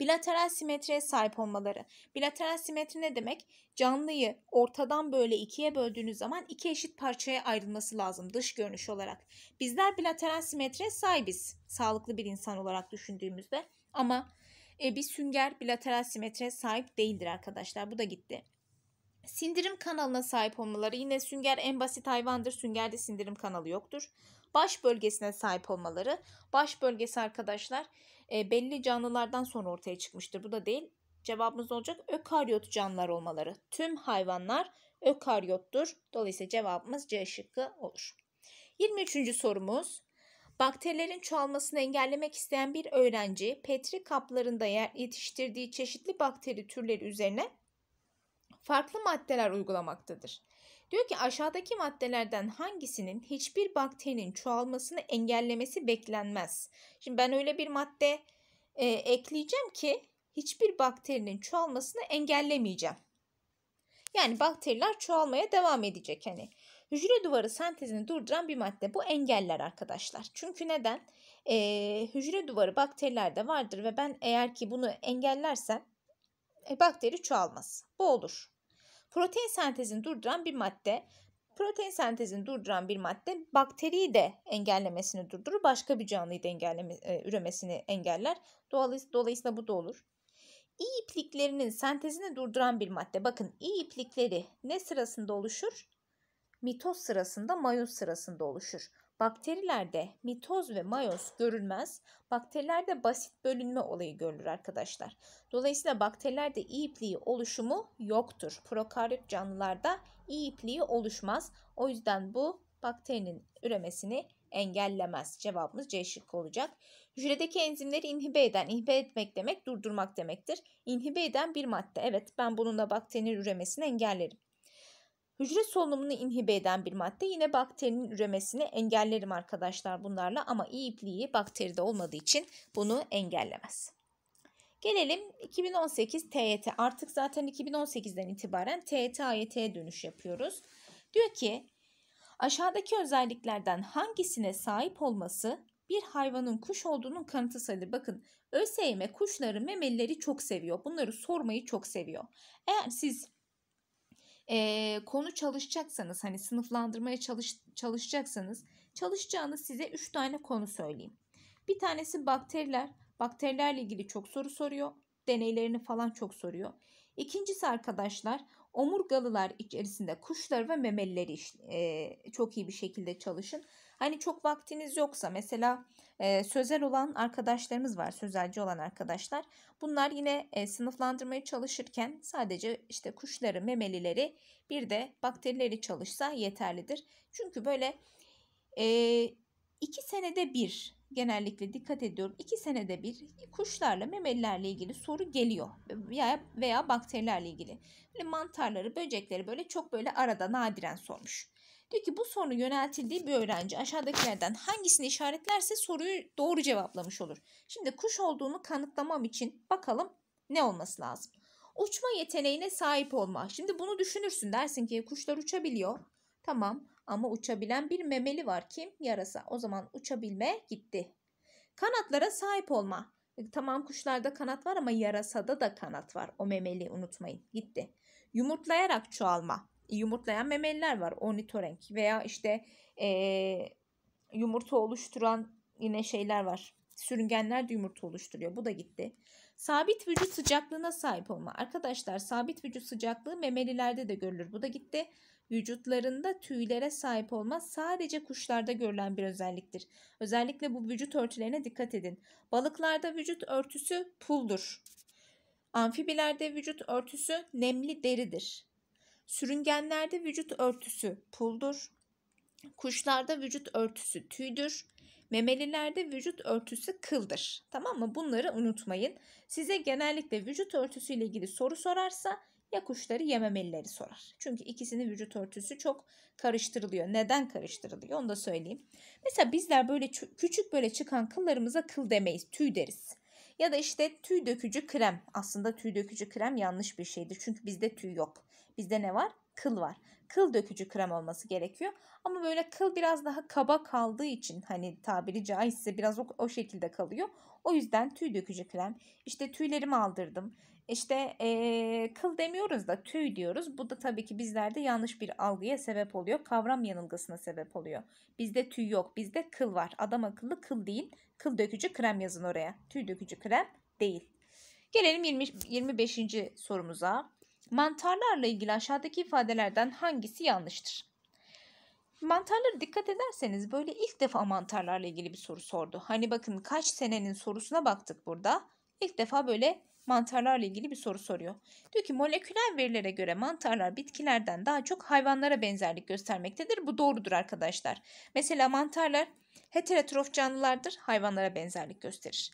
Bilateral simetriye sahip olmaları. Bilateral simetri ne demek? Canlıyı ortadan böyle ikiye böldüğünüz zaman iki eşit parçaya ayrılması lazım dış görünüş olarak. Bizler bilateral simetriye sahibiz sağlıklı bir insan olarak düşündüğümüzde ama e, bir sünger bilateral simetriye sahip değildir arkadaşlar. Bu da gitti. Sindirim kanalına sahip olmaları yine sünger en basit hayvandır. Süngerde sindirim kanalı yoktur. Baş bölgesine sahip olmaları. Baş bölgesi arkadaşlar e, belli canlılardan sonra ortaya çıkmıştır. Bu da değil. Cevabımız olacak ökaryot canlılar olmaları. Tüm hayvanlar ökaryottur. Dolayısıyla cevabımız C şıkkı olur. 23. sorumuz. Bakterilerin çoğalmasını engellemek isteyen bir öğrenci petri kaplarında yetiştirdiği çeşitli bakteri türleri üzerine farklı maddeler uygulamaktadır. Diyor ki aşağıdaki maddelerden hangisinin hiçbir bakterinin çoğalmasını engellemesi beklenmez. Şimdi ben öyle bir madde e, ekleyeceğim ki hiçbir bakterinin çoğalmasını engellemeyeceğim. Yani bakteriler çoğalmaya devam edecek hani. Hücre duvarı sentezini durduran bir madde. Bu engeller arkadaşlar. Çünkü neden? Ee, hücre duvarı bakterilerde vardır ve ben eğer ki bunu engellersem e, bakteri çoğalmaz. Bu olur. Protein sentezini durduran bir madde. Protein sentezini durduran bir madde bakteriyi de engellemesini durdurur. Başka bir canlıyı da engelleme, e, üremesini engeller. Dolayısıyla, bu da olur. İyi ipliklerinin sentezini durduran bir madde. Bakın iyi iplikleri ne sırasında oluşur? Mitoz sırasında, mayoz sırasında oluşur. Bakterilerde mitoz ve mayoz görülmez. Bakterilerde basit bölünme olayı görülür arkadaşlar. Dolayısıyla bakterilerde iyi ipliği oluşumu yoktur. Prokaryot canlılarda iyi ipliği oluşmaz. O yüzden bu bakterinin üremesini engellemez. Cevabımız C şıkkı olacak. Hücredeki enzimleri inhibe eden, inhibe etmek demek durdurmak demektir. İnhibe eden bir madde. Evet ben bununla bakterinin üremesini engellerim. Hücre solunumunu inhibe eden bir madde. Yine bakterinin üremesini engellerim arkadaşlar bunlarla ama iyi ipliği bakteride olmadığı için bunu engellemez. Gelelim 2018 TYT. Artık zaten 2018'den itibaren TYT AYT'ye dönüş yapıyoruz. Diyor ki aşağıdaki özelliklerden hangisine sahip olması bir hayvanın kuş olduğunun kanıtı sayılır. Bakın ÖSYM kuşları memelileri çok seviyor. Bunları sormayı çok seviyor. Eğer siz e, konu çalışacaksanız hani sınıflandırmaya çalış, çalışacaksanız çalışacağınız size 3 tane konu söyleyeyim. Bir tanesi bakteriler. Bakterilerle ilgili çok soru soruyor. Deneylerini falan çok soruyor. İkincisi arkadaşlar omurgalılar içerisinde kuşlar ve memelileri e, çok iyi bir şekilde çalışın. Hani çok vaktiniz yoksa mesela e, sözel olan arkadaşlarımız var, sözelci olan arkadaşlar. Bunlar yine e, sınıflandırmaya çalışırken sadece işte kuşları, memelileri bir de bakterileri çalışsa yeterlidir. Çünkü böyle e, iki senede bir genellikle dikkat ediyorum. İki senede bir kuşlarla, memelilerle ilgili soru geliyor veya, veya bakterilerle ilgili. Böyle mantarları, böcekleri böyle çok böyle arada nadiren sormuş. Diyor ki bu sorunun yöneltildiği bir öğrenci aşağıdakilerden hangisini işaretlerse soruyu doğru cevaplamış olur. Şimdi kuş olduğunu kanıtlamam için bakalım ne olması lazım. Uçma yeteneğine sahip olma. Şimdi bunu düşünürsün dersin ki kuşlar uçabiliyor. Tamam ama uçabilen bir memeli var kim? Yarasa. O zaman uçabilme gitti. Kanatlara sahip olma. E, tamam kuşlarda kanat var ama yarasada da kanat var. O memeli unutmayın. Gitti. Yumurtlayarak çoğalma yumurtlayan memeliler var. Ornitorenk veya işte e, yumurta oluşturan yine şeyler var. Sürüngenler de yumurta oluşturuyor. Bu da gitti. Sabit vücut sıcaklığına sahip olma. Arkadaşlar sabit vücut sıcaklığı memelilerde de görülür. Bu da gitti. Vücutlarında tüylere sahip olma sadece kuşlarda görülen bir özelliktir. Özellikle bu vücut örtülerine dikkat edin. Balıklarda vücut örtüsü puldur. Amfibilerde vücut örtüsü nemli deridir. Sürüngenlerde vücut örtüsü puldur. Kuşlarda vücut örtüsü tüydür. Memelilerde vücut örtüsü kıldır. Tamam mı? Bunları unutmayın. Size genellikle vücut örtüsü ile ilgili soru sorarsa ya kuşları ya memelileri sorar. Çünkü ikisinin vücut örtüsü çok karıştırılıyor. Neden karıştırılıyor onu da söyleyeyim. Mesela bizler böyle küçük böyle çıkan kıllarımıza kıl demeyiz, tüy deriz. Ya da işte tüy dökücü krem. Aslında tüy dökücü krem yanlış bir şeydir. Çünkü bizde tüy yok. Bizde ne var? Kıl var. Kıl dökücü krem olması gerekiyor. Ama böyle kıl biraz daha kaba kaldığı için hani tabiri caizse biraz o, o şekilde kalıyor. O yüzden tüy dökücü krem. İşte tüylerimi aldırdım. İşte ee, kıl demiyoruz da tüy diyoruz. Bu da tabii ki bizlerde yanlış bir algıya sebep oluyor. Kavram yanılgısına sebep oluyor. Bizde tüy yok. Bizde kıl var. Adam akıllı kıl değil. Kıl dökücü krem yazın oraya. Tüy dökücü krem değil. Gelelim 20, 25. sorumuza. Mantarlarla ilgili aşağıdaki ifadelerden hangisi yanlıştır? Mantarlara dikkat ederseniz böyle ilk defa mantarlarla ilgili bir soru sordu. Hani bakın kaç senenin sorusuna baktık burada. İlk defa böyle mantarlarla ilgili bir soru soruyor. Diyor ki moleküler verilere göre mantarlar bitkilerden daha çok hayvanlara benzerlik göstermektedir. Bu doğrudur arkadaşlar. Mesela mantarlar heterotrof canlılardır, hayvanlara benzerlik gösterir.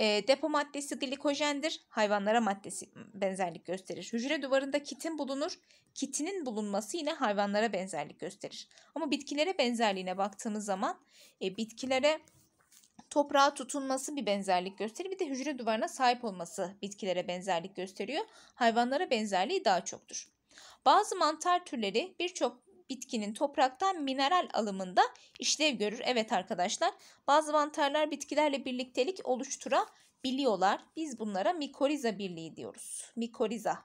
E, depo maddesi glikojendir. Hayvanlara maddesi benzerlik gösterir. Hücre duvarında kitin bulunur. Kitinin bulunması yine hayvanlara benzerlik gösterir. Ama bitkilere benzerliğine baktığımız zaman e, bitkilere toprağa tutunması bir benzerlik gösterir. Bir de hücre duvarına sahip olması bitkilere benzerlik gösteriyor. Hayvanlara benzerliği daha çoktur. Bazı mantar türleri birçok bitkinin topraktan mineral alımında işlev görür. Evet arkadaşlar bazı mantarlar bitkilerle birliktelik oluşturabiliyorlar. Biz bunlara mikoriza birliği diyoruz. Mikoriza.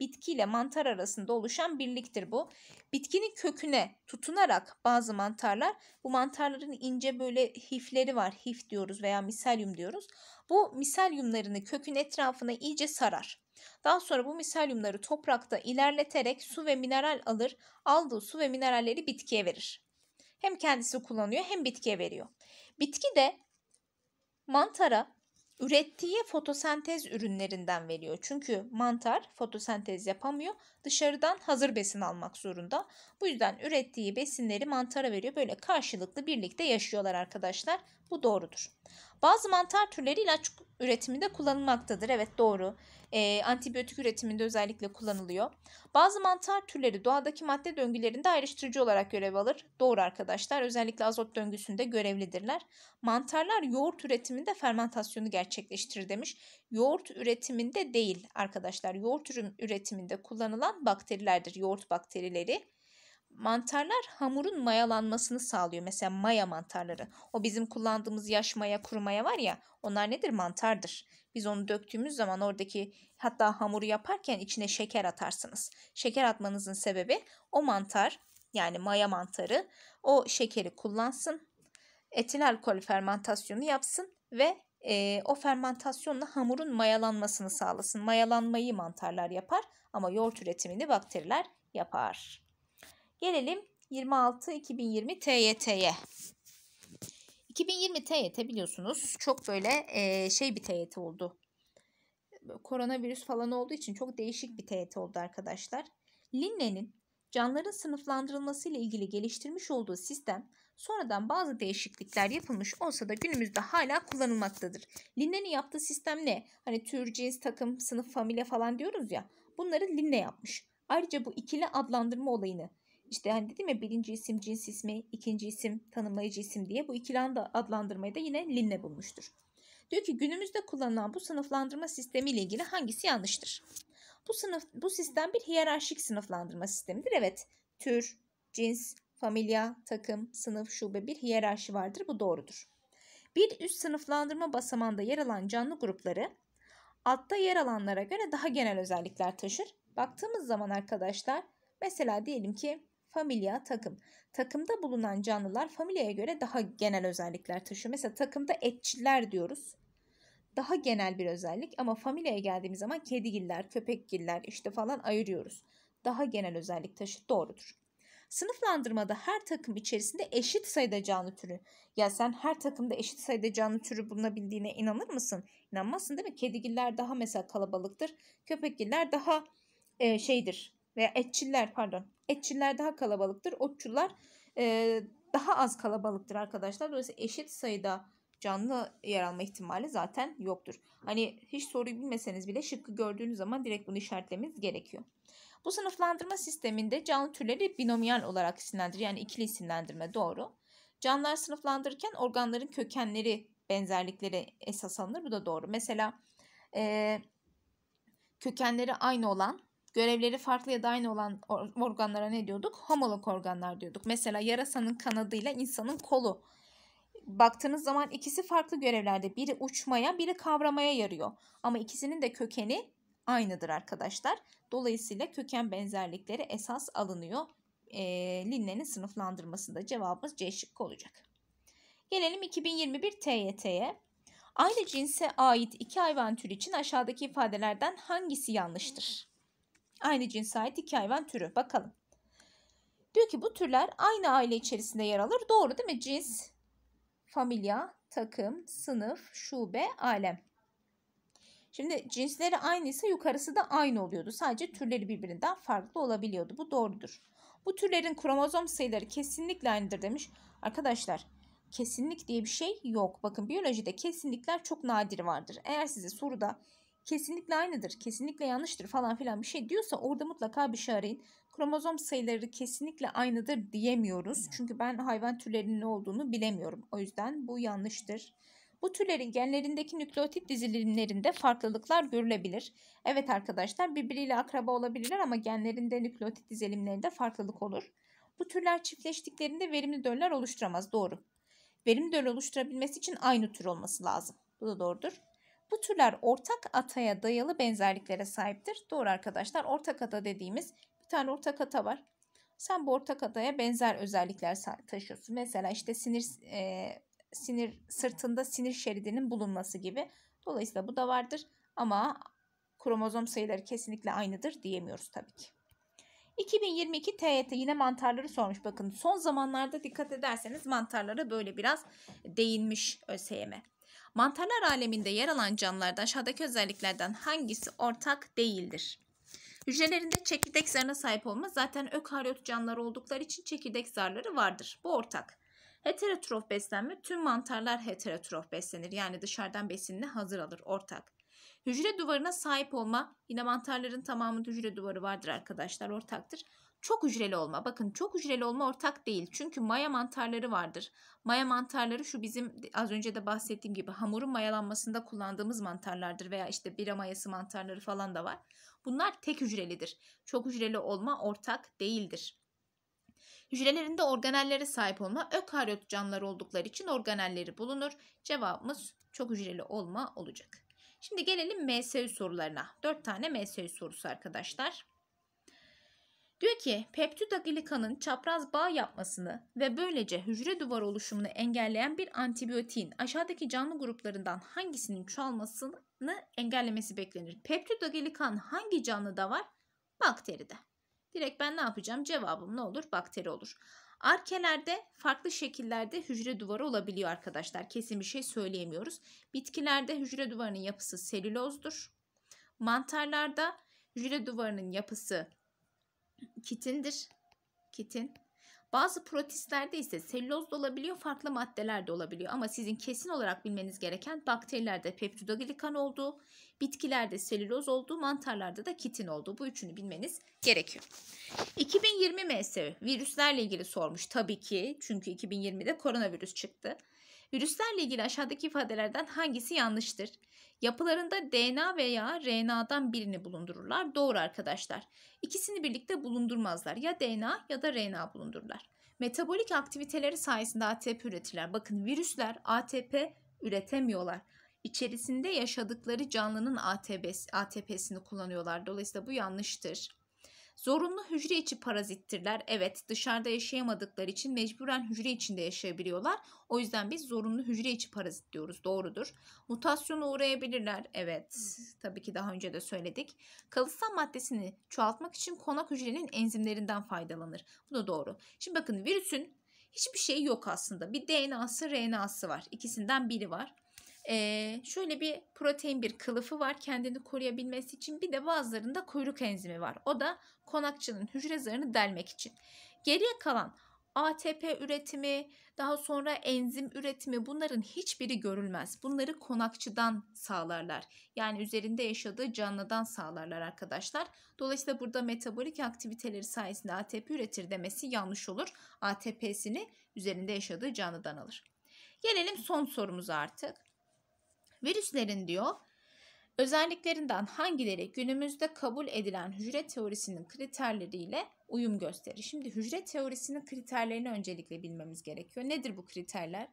Bitki ile mantar arasında oluşan birliktir bu. Bitkinin köküne tutunarak bazı mantarlar, bu mantarların ince böyle hifleri var. Hif diyoruz veya miselyum diyoruz. Bu miselyumlarını kökün etrafına iyice sarar daha sonra bu miselyumları toprakta ilerleterek su ve mineral alır, aldığı su ve mineralleri bitkiye verir. Hem kendisi kullanıyor hem bitkiye veriyor. Bitki de mantara ürettiği fotosentez ürünlerinden veriyor. Çünkü mantar fotosentez yapamıyor dışarıdan hazır besin almak zorunda. Bu yüzden ürettiği besinleri mantara veriyor. Böyle karşılıklı birlikte yaşıyorlar arkadaşlar. Bu doğrudur. Bazı mantar türleri ilaç üretiminde kullanılmaktadır. Evet doğru. E, antibiyotik üretiminde özellikle kullanılıyor. Bazı mantar türleri doğadaki madde döngülerinde ayrıştırıcı olarak görev alır. Doğru arkadaşlar. Özellikle azot döngüsünde görevlidirler. Mantarlar yoğurt üretiminde fermentasyonu gerçekleştirir demiş. Yoğurt üretiminde değil arkadaşlar. Yoğurt üretiminde kullanılan bakterilerdir yoğurt bakterileri. Mantarlar hamurun mayalanmasını sağlıyor. Mesela maya mantarları. O bizim kullandığımız yaş maya, kuru maya var ya onlar nedir? Mantardır. Biz onu döktüğümüz zaman oradaki hatta hamuru yaparken içine şeker atarsınız. Şeker atmanızın sebebi o mantar yani maya mantarı o şekeri kullansın. Etil alkol fermentasyonu yapsın ve e, o fermentasyonla hamurun mayalanmasını sağlasın. Mayalanmayı mantarlar yapar ama yoğurt üretimini bakteriler yapar. Gelelim 26-2020 TYT'ye. 2020 TYT biliyorsunuz çok böyle e, şey bir TYT oldu. Koronavirüs falan olduğu için çok değişik bir TYT oldu arkadaşlar. Linne'nin canların sınıflandırılması ile ilgili geliştirmiş olduğu sistem sonradan bazı değişiklikler yapılmış olsa da günümüzde hala kullanılmaktadır. Linne'nin yaptığı sistem ne? Hani tür, cins, takım, sınıf, familya falan diyoruz ya. Bunları Linne yapmış. Ayrıca bu ikili adlandırma olayını işte hani dedim ya birinci isim cins ismi, ikinci isim tanımlayıcı isim diye bu ikili adlandırmayı da yine Linne bulmuştur. Diyor ki günümüzde kullanılan bu sınıflandırma sistemi ile ilgili hangisi yanlıştır? Bu sınıf bu sistem bir hiyerarşik sınıflandırma sistemidir. Evet. Tür, cins, familia, takım, sınıf, şube bir hiyerarşi vardır. Bu doğrudur. Bir üst sınıflandırma basamağında yer alan canlı grupları altta yer alanlara göre daha genel özellikler taşır. Baktığımız zaman arkadaşlar mesela diyelim ki familia, takım. Takımda bulunan canlılar familyaya göre daha genel özellikler taşıyor. Mesela takımda etçiler diyoruz daha genel bir özellik ama familyaya geldiğimiz zaman kedigiller, köpekgiller işte falan ayırıyoruz. Daha genel özellik taşı doğrudur. Sınıflandırmada her takım içerisinde eşit sayıda canlı türü. Ya sen her takımda eşit sayıda canlı türü bulunabildiğine inanır mısın? İnanmazsın değil mi? Kedigiller daha mesela kalabalıktır. Köpekgiller daha e, şeydir. Veya etçiller pardon. Etçiller daha kalabalıktır. Otçular e, daha az kalabalıktır arkadaşlar. Dolayısıyla eşit sayıda canlı yer alma ihtimali zaten yoktur. Hani hiç soruyu bilmeseniz bile şıkkı gördüğünüz zaman direkt bunu işaretlemeniz gerekiyor. Bu sınıflandırma sisteminde canlı türleri binomial olarak isimlendir yani ikili isimlendirme doğru. Canlılar sınıflandırırken organların kökenleri benzerlikleri esas alınır bu da doğru. Mesela e, kökenleri aynı olan görevleri farklı ya da aynı olan organlara ne diyorduk? Homolog organlar diyorduk. Mesela yarasanın kanadıyla insanın kolu baktığınız zaman ikisi farklı görevlerde. Biri uçmaya, biri kavramaya yarıyor. Ama ikisinin de kökeni aynıdır arkadaşlar. Dolayısıyla köken benzerlikleri esas alınıyor. E, Linne'nin sınıflandırmasında cevabımız C şıkkı olacak. Gelelim 2021 TYT'ye. Aynı cinse ait iki hayvan türü için aşağıdaki ifadelerden hangisi yanlıştır? Aynı cinse ait iki hayvan türü. Bakalım. Diyor ki bu türler aynı aile içerisinde yer alır. Doğru değil mi? Cins familya, takım, sınıf, şube, alem. Şimdi cinsleri aynıysa yukarısı da aynı oluyordu. Sadece türleri birbirinden farklı olabiliyordu. Bu doğrudur. Bu türlerin kromozom sayıları kesinlikle aynıdır demiş. Arkadaşlar kesinlik diye bir şey yok. Bakın biyolojide kesinlikler çok nadir vardır. Eğer size soruda kesinlikle aynıdır, kesinlikle yanlıştır falan filan bir şey diyorsa orada mutlaka bir şey arayın kromozom sayıları kesinlikle aynıdır diyemiyoruz. Çünkü ben hayvan türlerinin ne olduğunu bilemiyorum. O yüzden bu yanlıştır. Bu türlerin genlerindeki nükleotit dizilimlerinde farklılıklar görülebilir. Evet arkadaşlar birbiriyle akraba olabilirler ama genlerinde nükleotit dizilimlerinde farklılık olur. Bu türler çiftleştiklerinde verimli döller oluşturamaz. Doğru. Verimli döl oluşturabilmesi için aynı tür olması lazım. Bu da doğrudur. Bu türler ortak ataya dayalı benzerliklere sahiptir. Doğru arkadaşlar ortak ata dediğimiz bir tane ortak ata var. Sen bu ortak adaya benzer özellikler taşıyorsun. Mesela işte sinir e, sinir sırtında sinir şeridinin bulunması gibi. Dolayısıyla bu da vardır ama kromozom sayıları kesinlikle aynıdır diyemiyoruz tabii ki. 2022 TYT yine mantarları sormuş. Bakın son zamanlarda dikkat ederseniz mantarlara böyle biraz değinmiş ÖSYM. Mantarlar aleminde yer alan canlılarda aşağıdaki özelliklerden hangisi ortak değildir? Hücrelerinde çekirdek zarına sahip olma zaten ökaryot canlılar oldukları için çekirdek zarları vardır. Bu ortak. Heterotrof beslenme tüm mantarlar heterotrof beslenir. Yani dışarıdan besinini hazır alır ortak. Hücre duvarına sahip olma yine mantarların tamamı hücre duvarı vardır arkadaşlar ortaktır. Çok hücreli olma bakın çok hücreli olma ortak değil çünkü maya mantarları vardır. Maya mantarları şu bizim az önce de bahsettiğim gibi hamurun mayalanmasında kullandığımız mantarlardır veya işte bira mayası mantarları falan da var. Bunlar tek hücrelidir. Çok hücreli olma ortak değildir. Hücrelerinde organellere sahip olma ökaryot canlılar oldukları için organelleri bulunur. Cevabımız çok hücreli olma olacak. Şimdi gelelim MSÜ sorularına. 4 tane MSÜ sorusu arkadaşlar. Diyor ki peptidoglikanın çapraz bağ yapmasını ve böylece hücre duvar oluşumunu engelleyen bir antibiyotiğin aşağıdaki canlı gruplarından hangisinin çoğalmasını engellemesi beklenir. Peptidoglikan hangi canlıda var? Bakteride. Direkt ben ne yapacağım? Cevabım ne olur? Bakteri olur. Arkelerde farklı şekillerde hücre duvarı olabiliyor arkadaşlar. Kesin bir şey söyleyemiyoruz. Bitkilerde hücre duvarının yapısı selülozdur. Mantarlarda hücre duvarının yapısı kitindir. Kitin. Bazı protistlerde ise selüloz da olabiliyor, farklı maddeler de olabiliyor. Ama sizin kesin olarak bilmeniz gereken bakterilerde peptidoglikan olduğu, bitkilerde selüloz olduğu, mantarlarda da kitin olduğu. Bu üçünü bilmeniz gerekiyor. 2020 MS virüslerle ilgili sormuş tabii ki. Çünkü 2020'de koronavirüs çıktı. Virüslerle ilgili aşağıdaki ifadelerden hangisi yanlıştır? Yapılarında DNA veya RNA'dan birini bulundururlar. Doğru arkadaşlar. İkisini birlikte bulundurmazlar. Ya DNA ya da RNA bulundururlar. Metabolik aktiviteleri sayesinde ATP üretirler. Bakın virüsler ATP üretemiyorlar. İçerisinde yaşadıkları canlının ATP'sini kullanıyorlar. Dolayısıyla bu yanlıştır. Zorunlu hücre içi parazittirler. Evet dışarıda yaşayamadıkları için mecburen hücre içinde yaşayabiliyorlar. O yüzden biz zorunlu hücre içi parazit diyoruz. Doğrudur. Mutasyona uğrayabilirler. Evet tabii ki daha önce de söyledik. Kalıtsal maddesini çoğaltmak için konak hücrenin enzimlerinden faydalanır. Bu da doğru. Şimdi bakın virüsün hiçbir şey yok aslında. Bir DNA'sı, RNA'sı var. İkisinden biri var. Ee, şöyle bir protein bir kılıfı var kendini koruyabilmesi için bir de bazılarında kuyruk enzimi var. O da konakçının hücre zarını delmek için. Geriye kalan ATP üretimi, daha sonra enzim üretimi bunların hiçbiri görülmez. Bunları konakçıdan sağlarlar. Yani üzerinde yaşadığı canlıdan sağlarlar arkadaşlar. Dolayısıyla burada metabolik aktiviteleri sayesinde ATP üretir demesi yanlış olur. ATP'sini üzerinde yaşadığı canlıdan alır. Gelelim son sorumuza artık. Virüslerin diyor özelliklerinden hangileri günümüzde kabul edilen hücre teorisinin kriterleriyle uyum gösterir? Şimdi hücre teorisinin kriterlerini öncelikle bilmemiz gerekiyor. Nedir bu kriterler?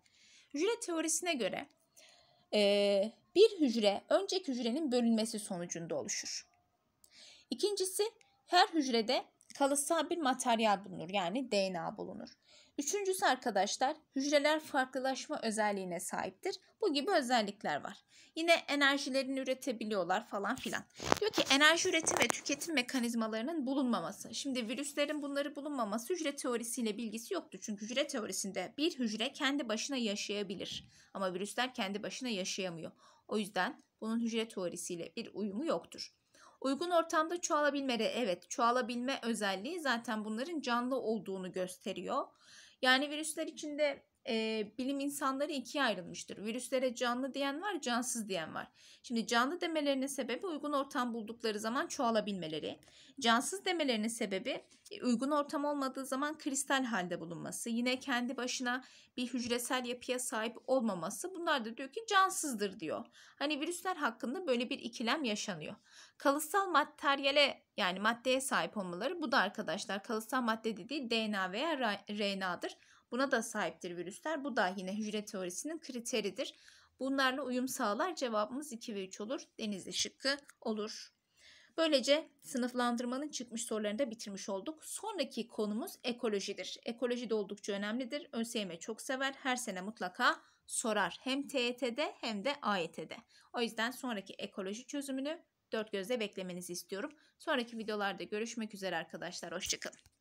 Hücre teorisine göre e, bir hücre önceki hücrenin bölünmesi sonucunda oluşur. İkincisi her hücrede kalıtsal bir materyal bulunur yani DNA bulunur. Üçüncüsü arkadaşlar hücreler farklılaşma özelliğine sahiptir. Bu gibi özellikler var. Yine enerjilerini üretebiliyorlar falan filan. Diyor ki enerji üretim ve tüketim mekanizmalarının bulunmaması. Şimdi virüslerin bunları bulunmaması hücre teorisiyle bilgisi yoktu. Çünkü hücre teorisinde bir hücre kendi başına yaşayabilir. Ama virüsler kendi başına yaşayamıyor. O yüzden bunun hücre teorisiyle bir uyumu yoktur. Uygun ortamda çoğalabilmeleri evet çoğalabilme özelliği zaten bunların canlı olduğunu gösteriyor. Yani virüsler içinde e, bilim insanları ikiye ayrılmıştır. Virüslere canlı diyen var, cansız diyen var. Şimdi canlı demelerinin sebebi uygun ortam buldukları zaman çoğalabilmeleri. Cansız demelerinin sebebi e, uygun ortam olmadığı zaman kristal halde bulunması. Yine kendi başına bir hücresel yapıya sahip olmaması. Bunlar da diyor ki cansızdır diyor. Hani virüsler hakkında böyle bir ikilem yaşanıyor. Kalıtsal materyale yani maddeye sahip olmaları bu da arkadaşlar kalıtsal madde dediği DNA veya RNA'dır. Buna da sahiptir virüsler. Bu da yine hücre teorisinin kriteridir. Bunlarla uyum sağlar. Cevabımız 2 ve 3 olur. Deniz şıkkı olur. Böylece sınıflandırmanın çıkmış sorularını da bitirmiş olduk. Sonraki konumuz ekolojidir. Ekoloji de oldukça önemlidir. ÖSYM çok sever. Her sene mutlaka sorar. Hem TET'de hem de AYT'de. E o yüzden sonraki ekoloji çözümünü dört gözle beklemenizi istiyorum. Sonraki videolarda görüşmek üzere arkadaşlar. Hoşçakalın.